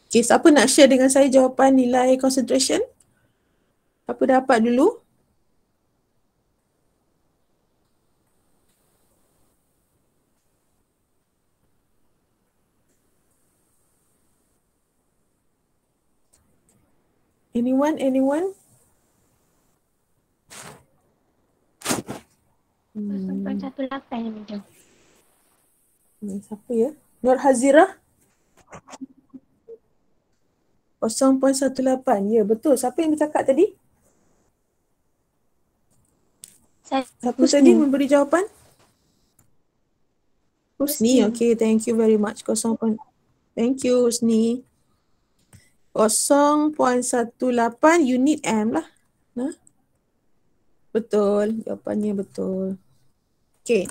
Okay, siapa nak share dengan saya jawapan nilai concentration? Apa dapat dulu? Anyone? Anyone? Hmm. Hmm, siapa ya? Nur Hazira. 0.18. Ya, betul. Siapa yang bercakap tadi? Saya siapa Husni. tadi memberi jawapan? Husni. Okay, thank you very much. 0. Thank you, Husni. 0.18 unit M lah. Nah. Betul. Jawapannya betul. Okay.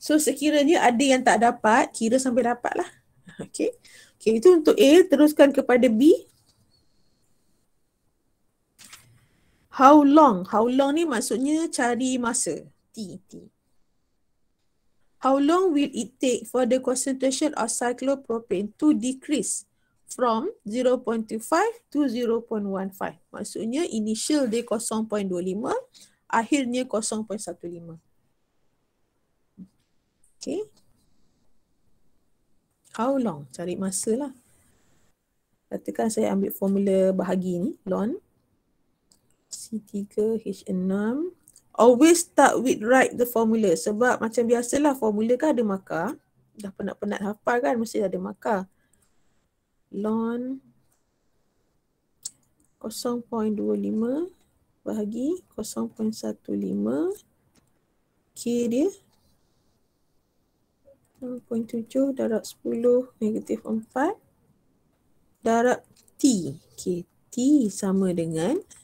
So sekiranya ada yang tak dapat, kira sampai dapat lah. Okay. Okay, itu untuk A. Teruskan kepada B. How long? How long ni maksudnya cari masa. T, T. How long will it take for the concentration of cyclopropane to decrease from 0.25 to 0.15? Maksudnya initial dia 0.25, akhirnya 0.15. Okay. How long? Cari masa lah. Katakan saya ambil formula bahagi ni. Lon. C3, H6. Always start with write the formula. Sebab macam biasalah formula kan ada markah. Dah penat-penat hafal kan mesti ada markah. Lon. 0.25 bahagi 0.15 K dia 0.25 0.7 darab 10 negatif 4 darab T. Okay, T sama dengan 0.7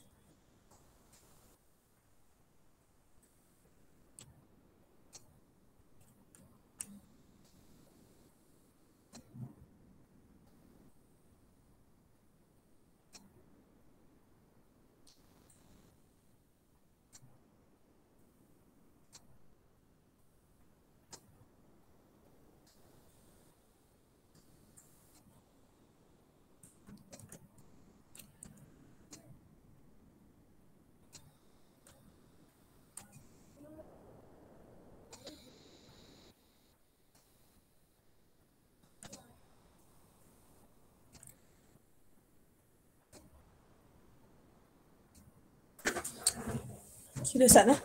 Sila start lah. Eh?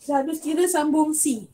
Selalu kira sambung C.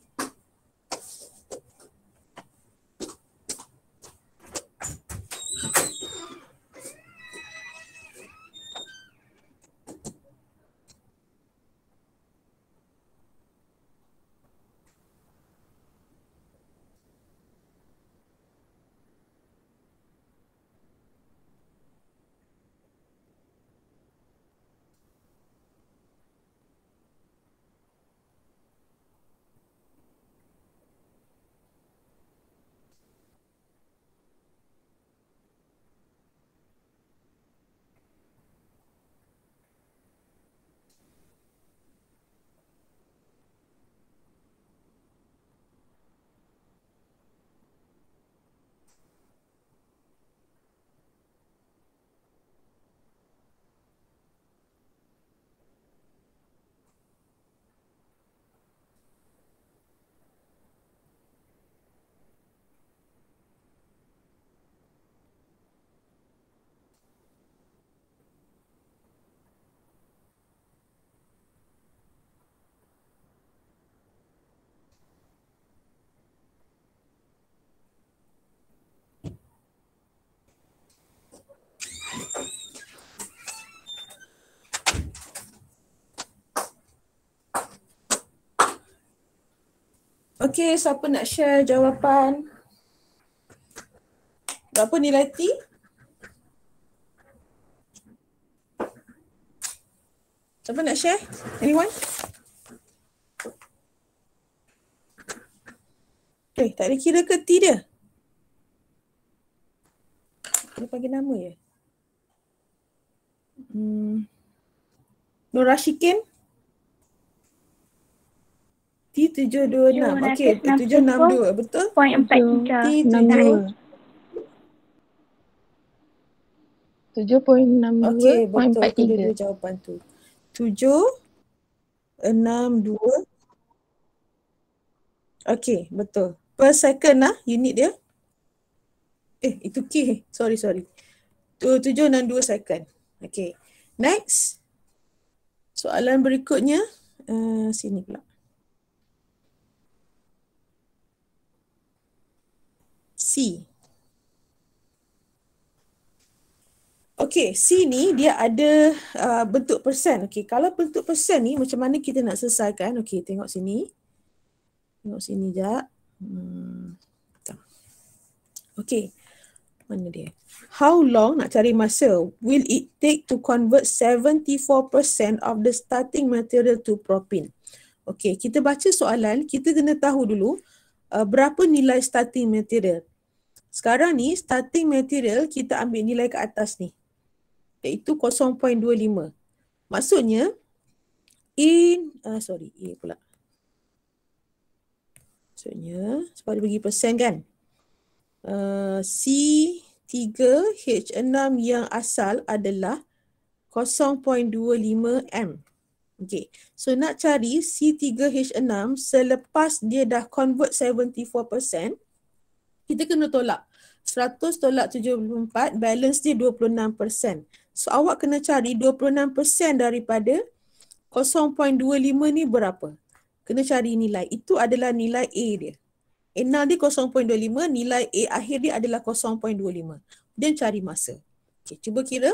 Okey, siapa nak share jawapan? Berapa nilai T? Siapa nak share? Anyone? Okey, tak ada kira ke T dia? Dia panggil nama ya? Hmm. Nur Rashikin? T tujuh dua enam. Okey, T tujuh enam dua. Betul? Point T tujuh. Tujuh point enam dua. Okey, betul. jawapan tu. Tujuh enam dua. Okey, betul. Per second lah unit dia. Eh, itu K. Sorry, sorry. Tujuh enam dua second. Okey. Next. Soalan berikutnya. Uh, sini pula. C. Okey, C ni dia ada uh, bentuk persen. Okey, kalau bentuk persen ni macam mana kita nak selesaikan? Okey, tengok sini. Tengok sini jap. Hmm. Okey. Mana dia? How long nak cari masa will it take to convert 74% of the starting material to propene? Okey, kita baca soalan, kita kena tahu dulu uh, berapa nilai starting material. Sekarang ni starting material kita ambil nilai ke atas ni iaitu 0.25. Maksudnya in uh, sorry ini pula. Maksudnya sebab dia bagi persen kan. Uh, C 3H6 yang asal adalah 0.25M. Okay. So nak cari C3H6 selepas dia dah convert kita kena tolak. 100 tolak 74, balance dia 26%. So awak kena cari 26% daripada 0.25 ni berapa. Kena cari nilai. Itu adalah nilai A dia. Enal dia 0.25, nilai A akhir dia adalah 0.25. Dan cari masa. Okay, cuba kira.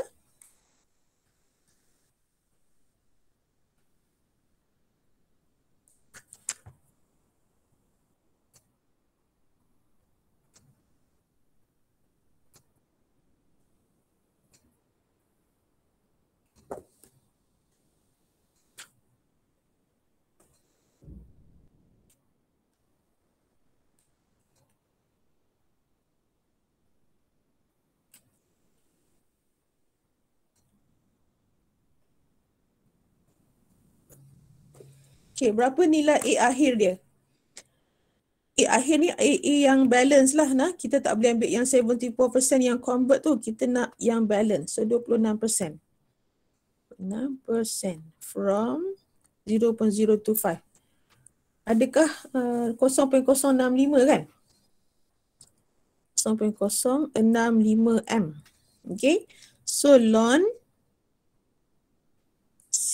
Okay, berapa nilai A akhir dia? A akhir ni A, A yang balance lah nah. Kita tak boleh ambil yang 74% yang convert tu. Kita nak yang balance. So 26%. 6% from 0.025. Adakah uh, 0.065 kan? 0.065M. Okay. So, launch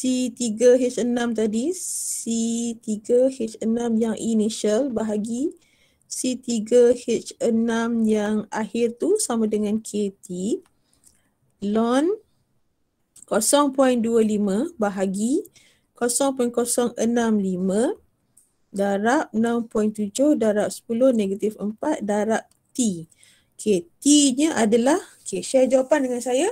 C3H6 tadi, C3H6 yang initial bahagi C3H6 yang akhir tu sama dengan KT ln 0.25 bahagi 0.065 darab 6.7 darab 10 negatif 4 darab T. Okay, T-nya adalah, okay, share jawapan dengan saya.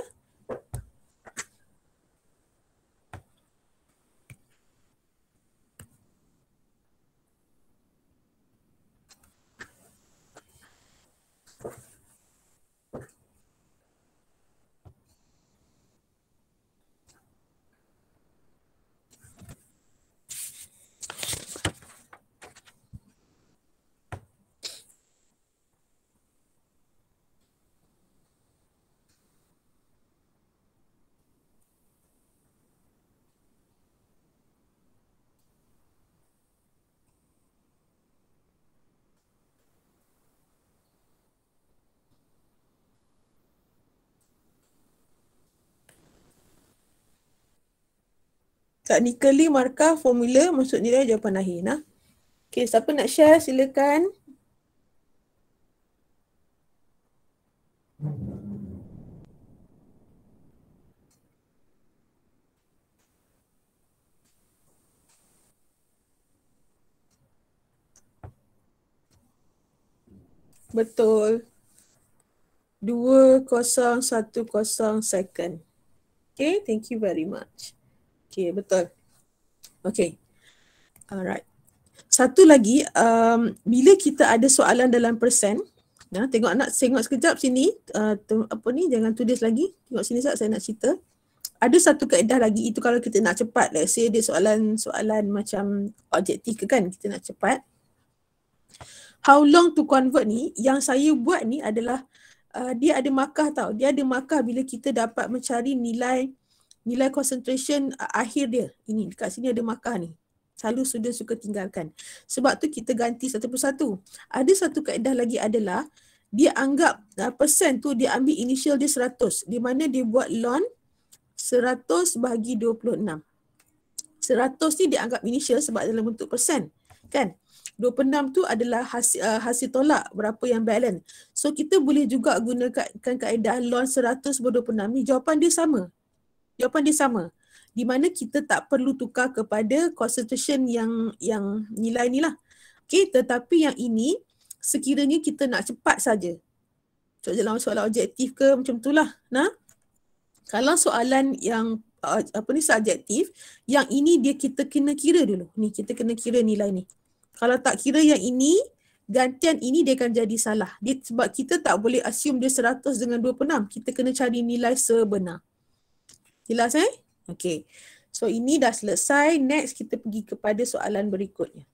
technically markah formula masuk nilai jawapan akhir nah. Okey, siapa nak share silakan. Betul. 2010 second. Okay, thank you very much. Okay, betul. Okay. Alright. Satu lagi, um, bila kita ada soalan dalam persen, ya, tengok anak, tengok sekejap sini, uh, apa ni, jangan tulis lagi. Tengok sini sebab saya nak cerita. Ada satu kaedah lagi, itu kalau kita nak cepat. Let's say dia soalan-soalan macam objektif ke kan, kita nak cepat. How long to convert ni, yang saya buat ni adalah uh, dia ada markah tau. Dia ada markah bila kita dapat mencari nilai nilai concentration akhir dia ini dekat sini ada markah ni selalu student suka tinggalkan sebab tu kita ganti satu persatu ada satu kaedah lagi adalah dia anggap persen tu dia ambil initial dia 100 di mana dia buat lon 100 bahagi 26 100 ni dia anggap initial sebab dalam bentuk persen kan 26 tu adalah hasil, uh, hasil tolak berapa yang balance. So kita boleh juga gunakan kaedah lon 100 ber 26 ni jawapan dia sama jawapan dia sama di mana kita tak perlu tukar kepada constitution yang yang nilai ni lah. Okay, tetapi yang ini sekiranya kita nak cepat saja. Soalan soalan objektif ke macam tu lah. Nah, kalau soalan yang uh, apa ni subjektif, yang ini dia kita kena kira dulu. Ni kita kena kira nilai ni. Kalau tak kira yang ini, gantian ini dia akan jadi salah. Dia, sebab kita tak boleh assume dia 100 dengan 26. Kita kena cari nilai sebenar. Jelas eh? Okay. So ini dah selesai. Next kita pergi kepada soalan berikutnya.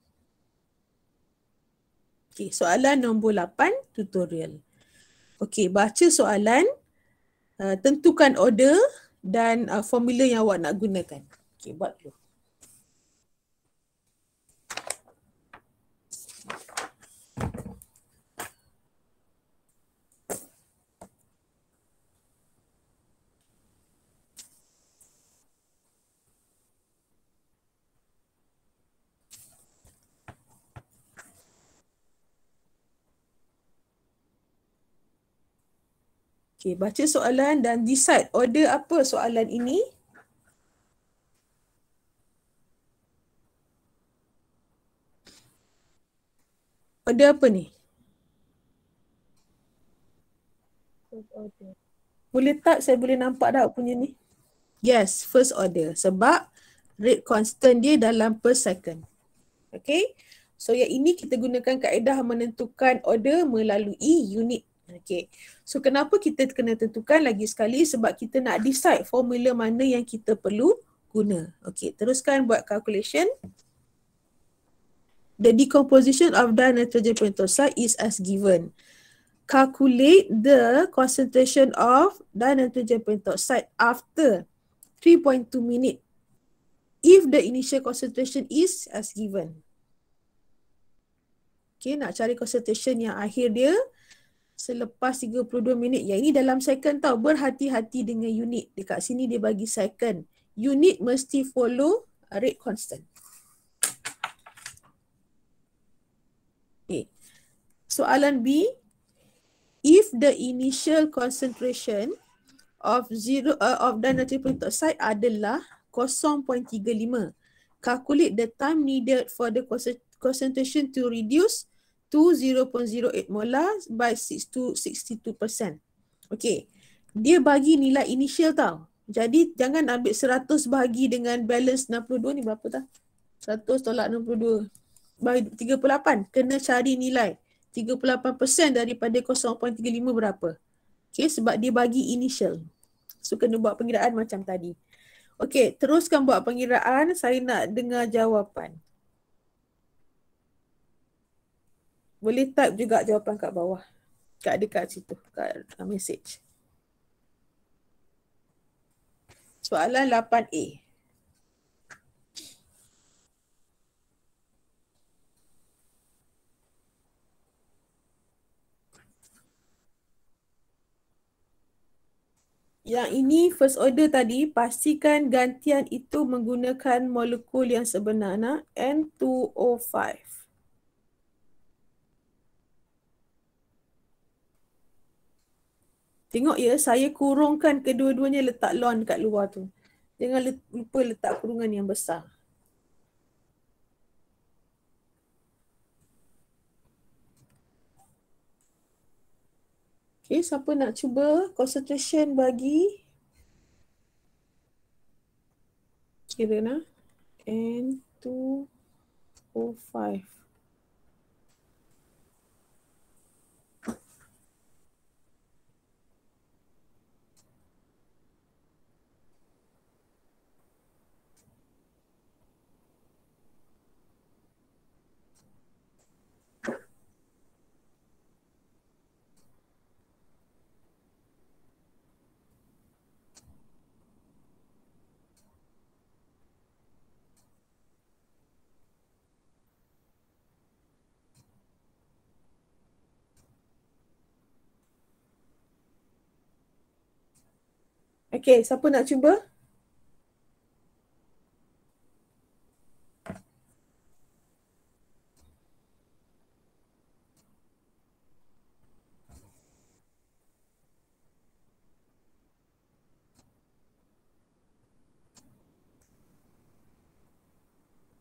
Okay. Soalan nombor 8 tutorial. Okay. Baca soalan. Uh, tentukan order dan uh, formula yang awak nak gunakan. Okay. Buat dulu. Okay, baca soalan dan decide order apa soalan ini. Order apa ni? Boleh tak saya boleh nampak dah punya ni? Yes, first order. Sebab rate constant dia dalam per second. Okay. So yang ini kita gunakan kaedah menentukan order melalui unit Okay. So kenapa kita kena tentukan lagi sekali sebab kita nak decide formula mana yang kita perlu guna. Okay. Teruskan buat calculation. The decomposition of dinitrogen pentoxide is as given. Calculate the concentration of dinitrogen pentoxide after 3.2 minutes if the initial concentration is as given. Okay, nak cari concentration yang akhir dia selepas 32 minit. Yang ini dalam second tau. Berhati-hati dengan unit. Dekat sini dia bagi second. Unit mesti follow rate constant. Okay. Soalan B. If the initial concentration of zero uh, of dinitrate peroxide adalah 0.35. Calculate the time needed for the concentration to reduce 0.08 molar by 62%. Okay. Dia bagi nilai initial tau. Jadi jangan ambil 100 bagi dengan balance 62 ni berapa tau? 100 tolak 62 by 38. Kena cari nilai. 38% daripada 0.35 berapa. Okay sebab dia bagi initial. So kena buat pengiraan macam tadi. Okay teruskan buat pengiraan. Saya nak dengar jawapan. boleh type juga jawapan kat bawah kat dekat situ kat uh, message soalan 8A Yang ini first order tadi pastikan gantian itu menggunakan molekul yang sebenarnya N2O5. Tengok ya, saya kurungkan kedua-duanya letak lon kat luar tu. Jangan lupa letak kurungan yang besar. Okay, siapa nak cuba concentration bagi? Kira nak. N, 2, o 5. Okay, siapa nak cuba?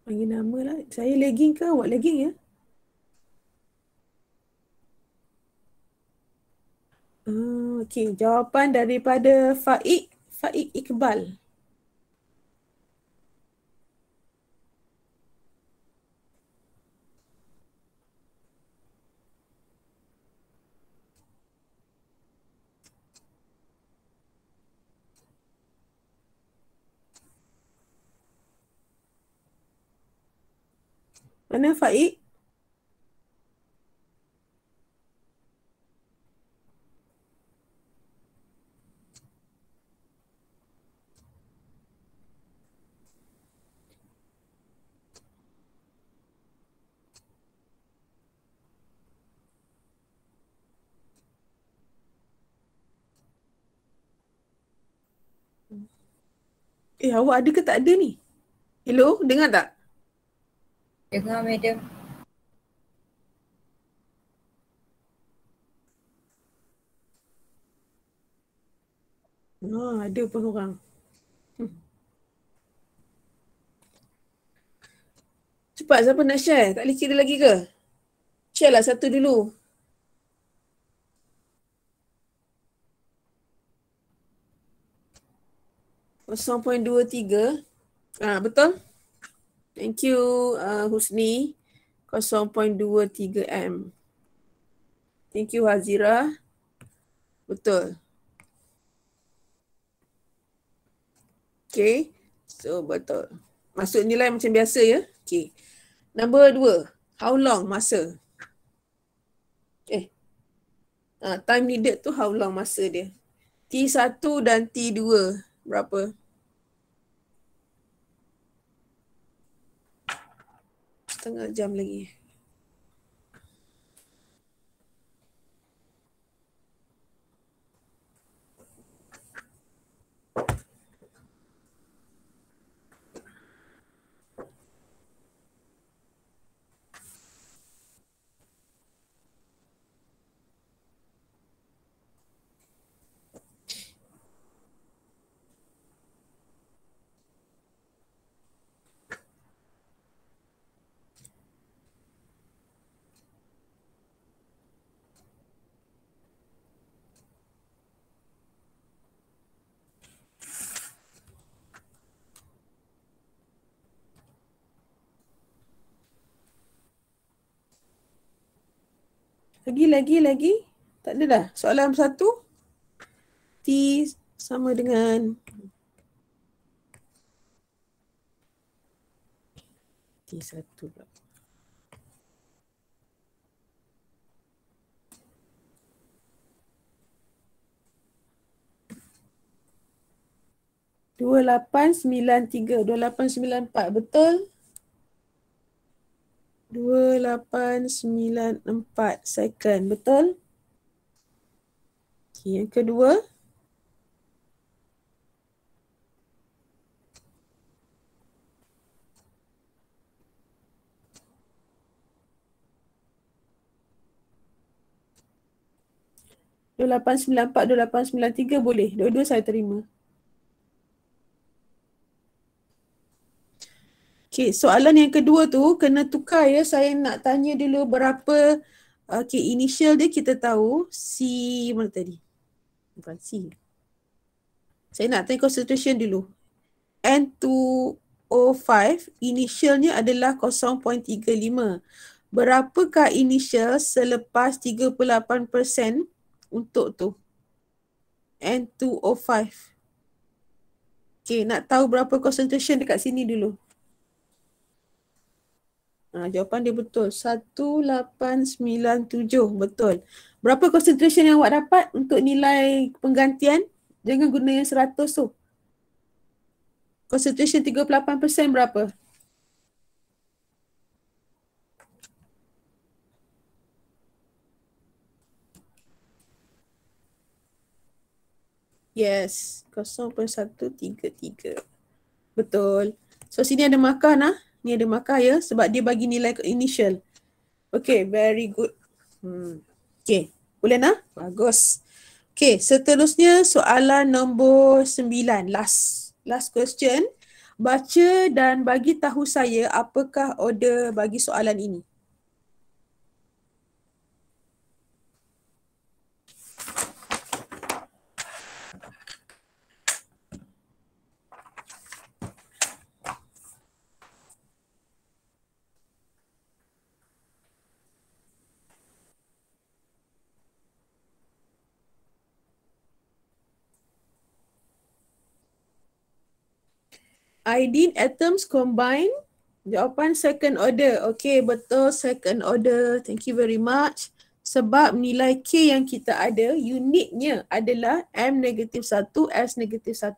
Panggil nama lah. Saya lagging ke? Awak lagging ya? Ah, okay. Jawapan daripada Faik, Faik Iqbal. Mana Faik? awak ada ke tak ada ni? Hello, dengar tak? Dengar madam. Oh, ada pun orang. Hmm. Cepat siapa nak share? Tak boleh kira lagi ke? Share lah satu dulu. 0.23. Ah betul. Thank you uh, Husni. 0.23 m. Thank you Hazira. Betul. Okay. So betul. Masuk nilai macam biasa ya. Okay. Number dua. How long masa? Okay. Uh, eh, ah, time needed tu how long masa dia? T1 dan T2 berapa? Setengah jam lagi. Lagi, lagi, lagi. Tak ada dah. Soalan satu. T sama dengan T satu pula. Dua lapan sembilan tiga. Dua lapan sembilan empat. Betul? 2894 second betul okay, yang kedua dua lapan sembilan empat dua lapan sembilan tiga boleh dua dua saya terima Okey, soalan yang kedua tu kena tukar ya. Saya nak tanya dulu berapa okey initial dia kita tahu C mana tadi? Bukan C. Saya nak tanya concentration dulu. N2O5 initialnya adalah 0.35. Berapakah initial selepas 38% untuk tu? N2O5. Okay, nak tahu berapa concentration dekat sini dulu. Ha, jawapan dia betul. 1897 betul. Berapa concentration yang awak dapat untuk nilai penggantian? Jangan guna yang 100 tu. Concentration 38% berapa? Yes, 0.133. Betul. So sini ada markah nah ni ada markah ya sebab dia bagi nilai initial. Okay, very good. Hmm. Okay, boleh nak? Bagus. Okay, seterusnya soalan nombor sembilan. Last. Last question. Baca dan bagi tahu saya apakah order bagi soalan ini. iodine atoms combine? Jawapan second order. Okay, betul second order. Thank you very much. Sebab nilai K yang kita ada, unitnya adalah M negatif 1, S negatif 1.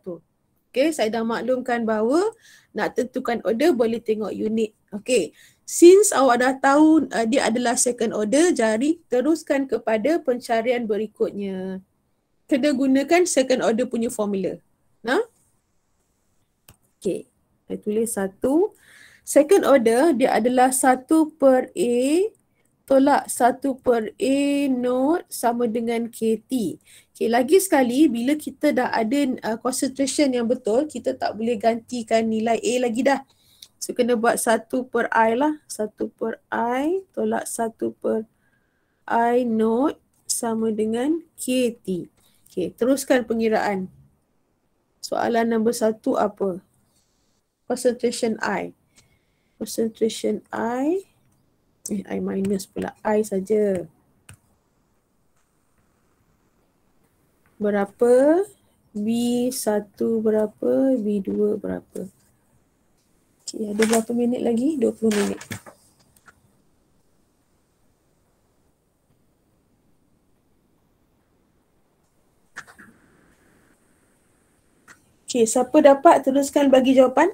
Okay, saya dah maklumkan bahawa nak tentukan order boleh tengok unit. Okay, since awak dah tahu uh, dia adalah second order, jari teruskan kepada pencarian berikutnya. Kena gunakan second order punya formula. Nah, Okay. Saya tulis satu. Second order dia adalah satu per A tolak satu per A node sama dengan KT. Okay, lagi sekali bila kita dah ada uh, concentration yang betul, kita tak boleh gantikan nilai A lagi dah. So kena buat satu per I lah. Satu per I tolak satu per I node sama dengan KT. Okay, teruskan pengiraan. Soalan nombor satu apa? Apa? concentration I. Concentration I. Eh, I minus pula. I saja. Berapa? B1 berapa? B2 berapa? Okey, ada berapa minit lagi? 20 minit. Okay, siapa dapat teruskan bagi jawapan.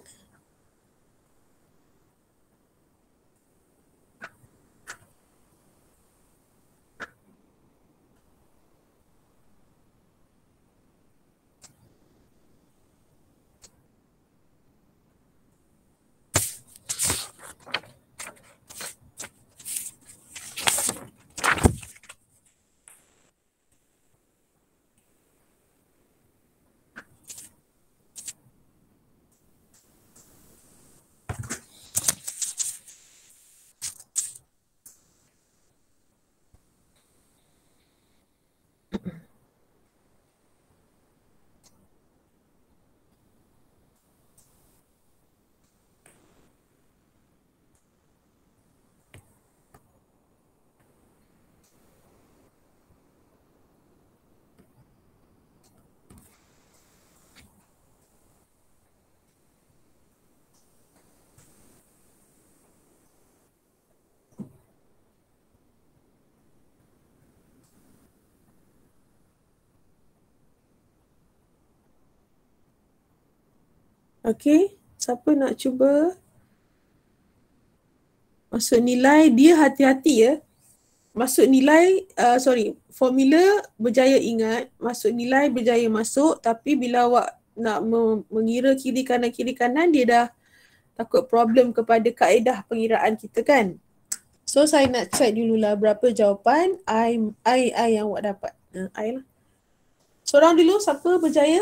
Okey, siapa nak cuba? Masuk nilai, dia hati-hati ya. Masuk nilai, uh, sorry, formula berjaya ingat, masuk nilai berjaya masuk tapi bila awak nak mengira kiri kanan-kiri kanan dia dah takut problem kepada kaedah pengiraan kita kan. So saya nak check dululah berapa jawapan I I I yang awak dapat. Uh, I lah. Seorang dulu siapa Berjaya.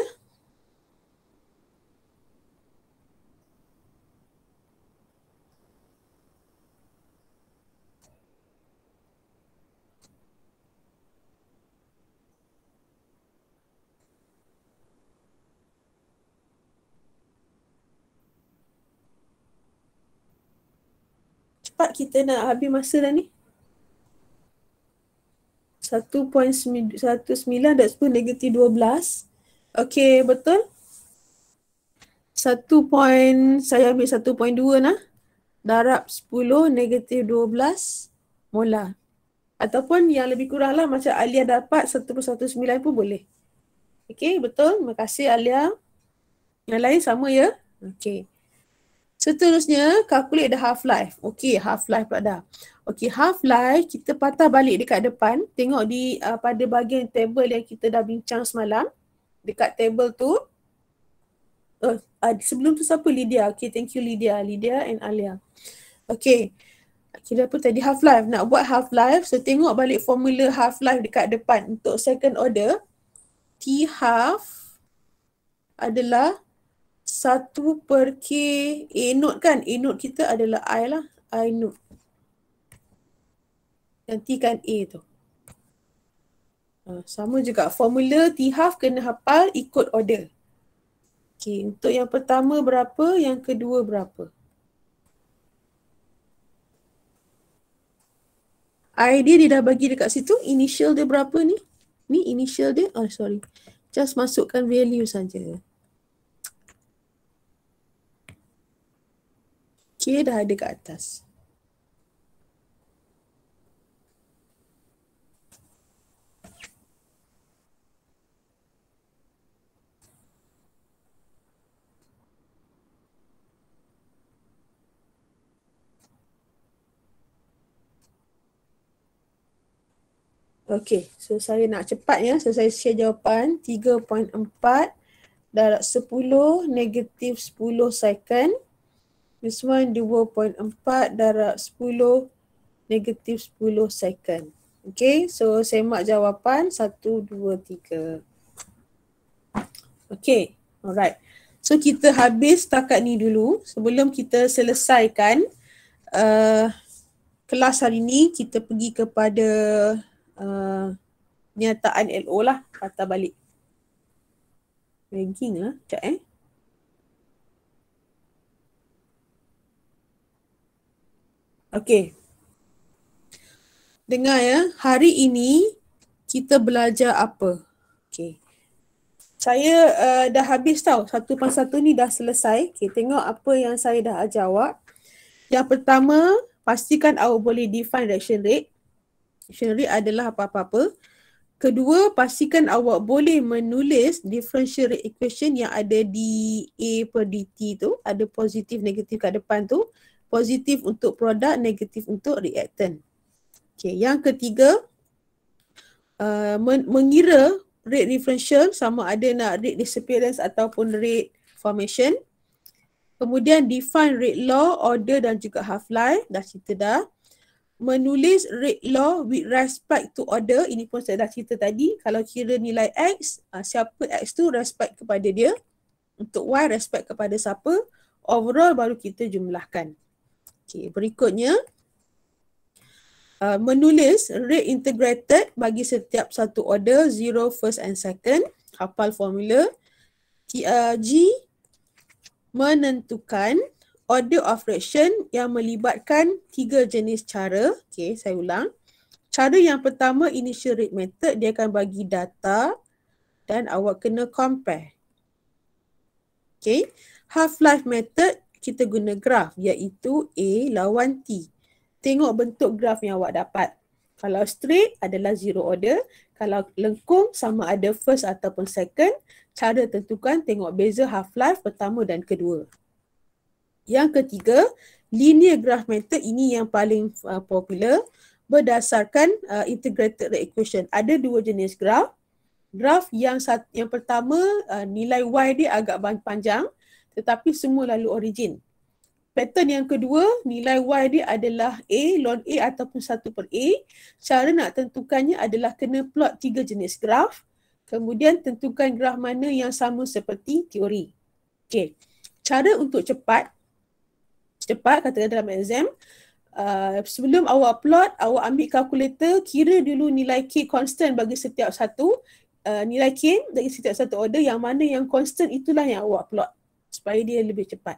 cepat kita nak habis masa dah ni. 1.19 that's pun negatif 12. Okey betul. 1 point, saya ambil 1.2 nah. Darab 10, negatif 12 mula. Ataupun yang lebih kurang lah macam Alia dapat 1.19 pun boleh. Okey betul. Terima kasih Alia. Yang lain sama ya. Okey. Seterusnya, calculate the half-life. Okey, half-life pula dah. Okey, half-life kita patah balik dekat depan. Tengok di uh, pada bahagian table yang kita dah bincang semalam. Dekat table tu. Oh, uh, sebelum tu siapa Lydia? Okey, thank you Lydia. Lydia and Alia. Okey. Kira apa tadi? Half-life. Nak buat half-life. So, tengok balik formula half-life dekat depan untuk second order. T half adalah satu per K A note kan? A note kita adalah I lah. I note. Gantikan A tu. Uh, sama juga. Formula T half kena hafal ikut order. Okay. Untuk yang pertama berapa? Yang kedua berapa? ID dia dah bagi dekat situ. Initial dia berapa ni? Ni initial dia. Oh sorry. Just masukkan value saja. K dah ada kat atas. Okay, so saya nak cepat ya. So saya share jawapan 3.4 darab 10 negatif 10 second. This one 2.4 darab 10 negatif 10 second. Okay, so semak jawapan 1, 2, 3. Okay, alright. So kita habis setakat ni dulu. Sebelum kita selesaikan uh, kelas hari ni, kita pergi kepada uh, nyataan LO lah, patah balik. Ranking lah, sekejap eh. Okey. Dengar ya, hari ini kita belajar apa? Okey. Saya uh, dah habis tau. Satu pas satu ni dah selesai. Okey, tengok apa yang saya dah ajar awak. Yang pertama, pastikan awak boleh define reaction rate. Reaction rate adalah apa-apa-apa. Kedua, pastikan awak boleh menulis differential rate equation yang ada di A per DT tu. Ada positif negatif kat depan tu positif untuk produk, negatif untuk reaktan. Okay, yang ketiga, uh, men- mengira rate differential sama ada nak rate disappearance ataupun rate formation. Kemudian define rate law, order dan juga half-life. Dah cerita dah. Menulis rate law with respect to order. Ini pun saya dah cerita tadi. Kalau kira nilai X, uh, siapa X tu respect kepada dia. Untuk Y respect kepada siapa. Overall baru kita jumlahkan. Okey, berikutnya uh, menulis rate integrated bagi setiap satu order zero first and second. Hafal formula. G, uh, G menentukan order of fraction yang melibatkan tiga jenis cara. Okey, saya ulang. Cara yang pertama initial rate method dia akan bagi data dan awak kena compare. Okay. Half-life method kita guna graf iaitu A lawan T. Tengok bentuk graf yang awak dapat. Kalau straight adalah zero order. Kalau lengkung sama ada first ataupun second. Cara tentukan tengok beza half-life pertama dan kedua. Yang ketiga, linear graph method ini yang paling uh, popular berdasarkan uh, integrated rate equation. Ada dua jenis graf. Graf yang sat- yang pertama uh, nilai y dia agak panjang tetapi semua lalu origin. Pattern yang kedua, nilai Y dia adalah A, log A ataupun 1 per A. Cara nak tentukannya adalah kena plot tiga jenis graf. Kemudian tentukan graf mana yang sama seperti teori. Okey. Cara untuk cepat, cepat katakan dalam exam, uh, sebelum awak plot, awak ambil kalkulator, kira dulu nilai K constant bagi setiap satu, uh, nilai K dari setiap satu order yang mana yang constant itulah yang awak plot supaya dia lebih cepat.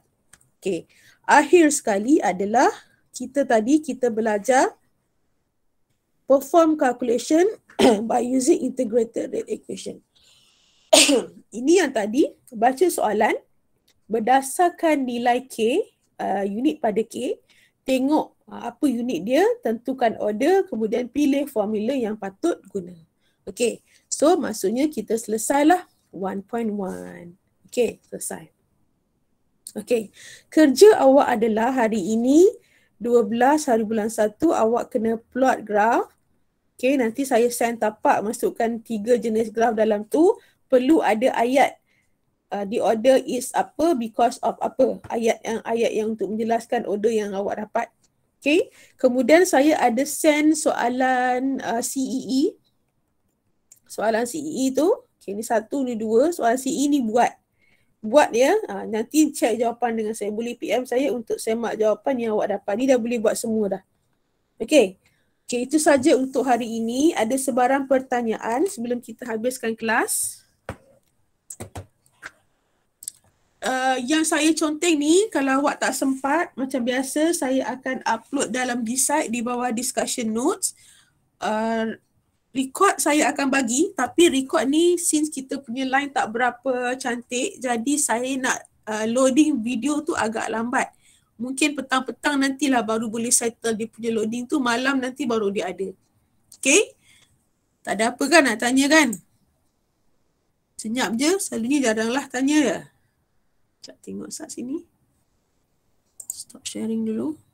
Okay. Akhir sekali adalah kita tadi kita belajar perform calculation by using integrated rate equation. Ini yang tadi baca soalan berdasarkan nilai K, uh, unit pada K, tengok uh, apa unit dia, tentukan order, kemudian pilih formula yang patut guna. Okay. So maksudnya kita selesailah 1.1. Okay selesai. Okay, kerja awak adalah hari ini 12 hari bulan 1 awak kena plot graf. Okay, nanti saya send tapak masukkan tiga jenis graf dalam tu. Perlu ada ayat. Uh, the order is apa because of apa. Ayat yang ayat yang untuk menjelaskan order yang awak dapat. Okay, kemudian saya ada send soalan uh, CEE. E. Soalan CEE e tu. Okay, ni satu, ni dua. Soalan CEE e ni buat buat ya. Ha, nanti check jawapan dengan saya. Boleh PM saya untuk saya mak jawapan yang awak dapat. Ni dah boleh buat semua dah. Okay. Okay, itu saja untuk hari ini. Ada sebarang pertanyaan sebelum kita habiskan kelas. Uh, yang saya conteng ni, kalau awak tak sempat, macam biasa saya akan upload dalam decide di bawah discussion notes. Uh, record saya akan bagi tapi record ni since kita punya line tak berapa cantik jadi saya nak uh, loading video tu agak lambat. Mungkin petang-petang nantilah baru boleh settle dia punya loading tu malam nanti baru dia ada. Okay? Tak ada apa kan nak tanya kan? Senyap je, selalunya jaranglah tanya ya. Sekejap tengok sat sini. Stop sharing dulu.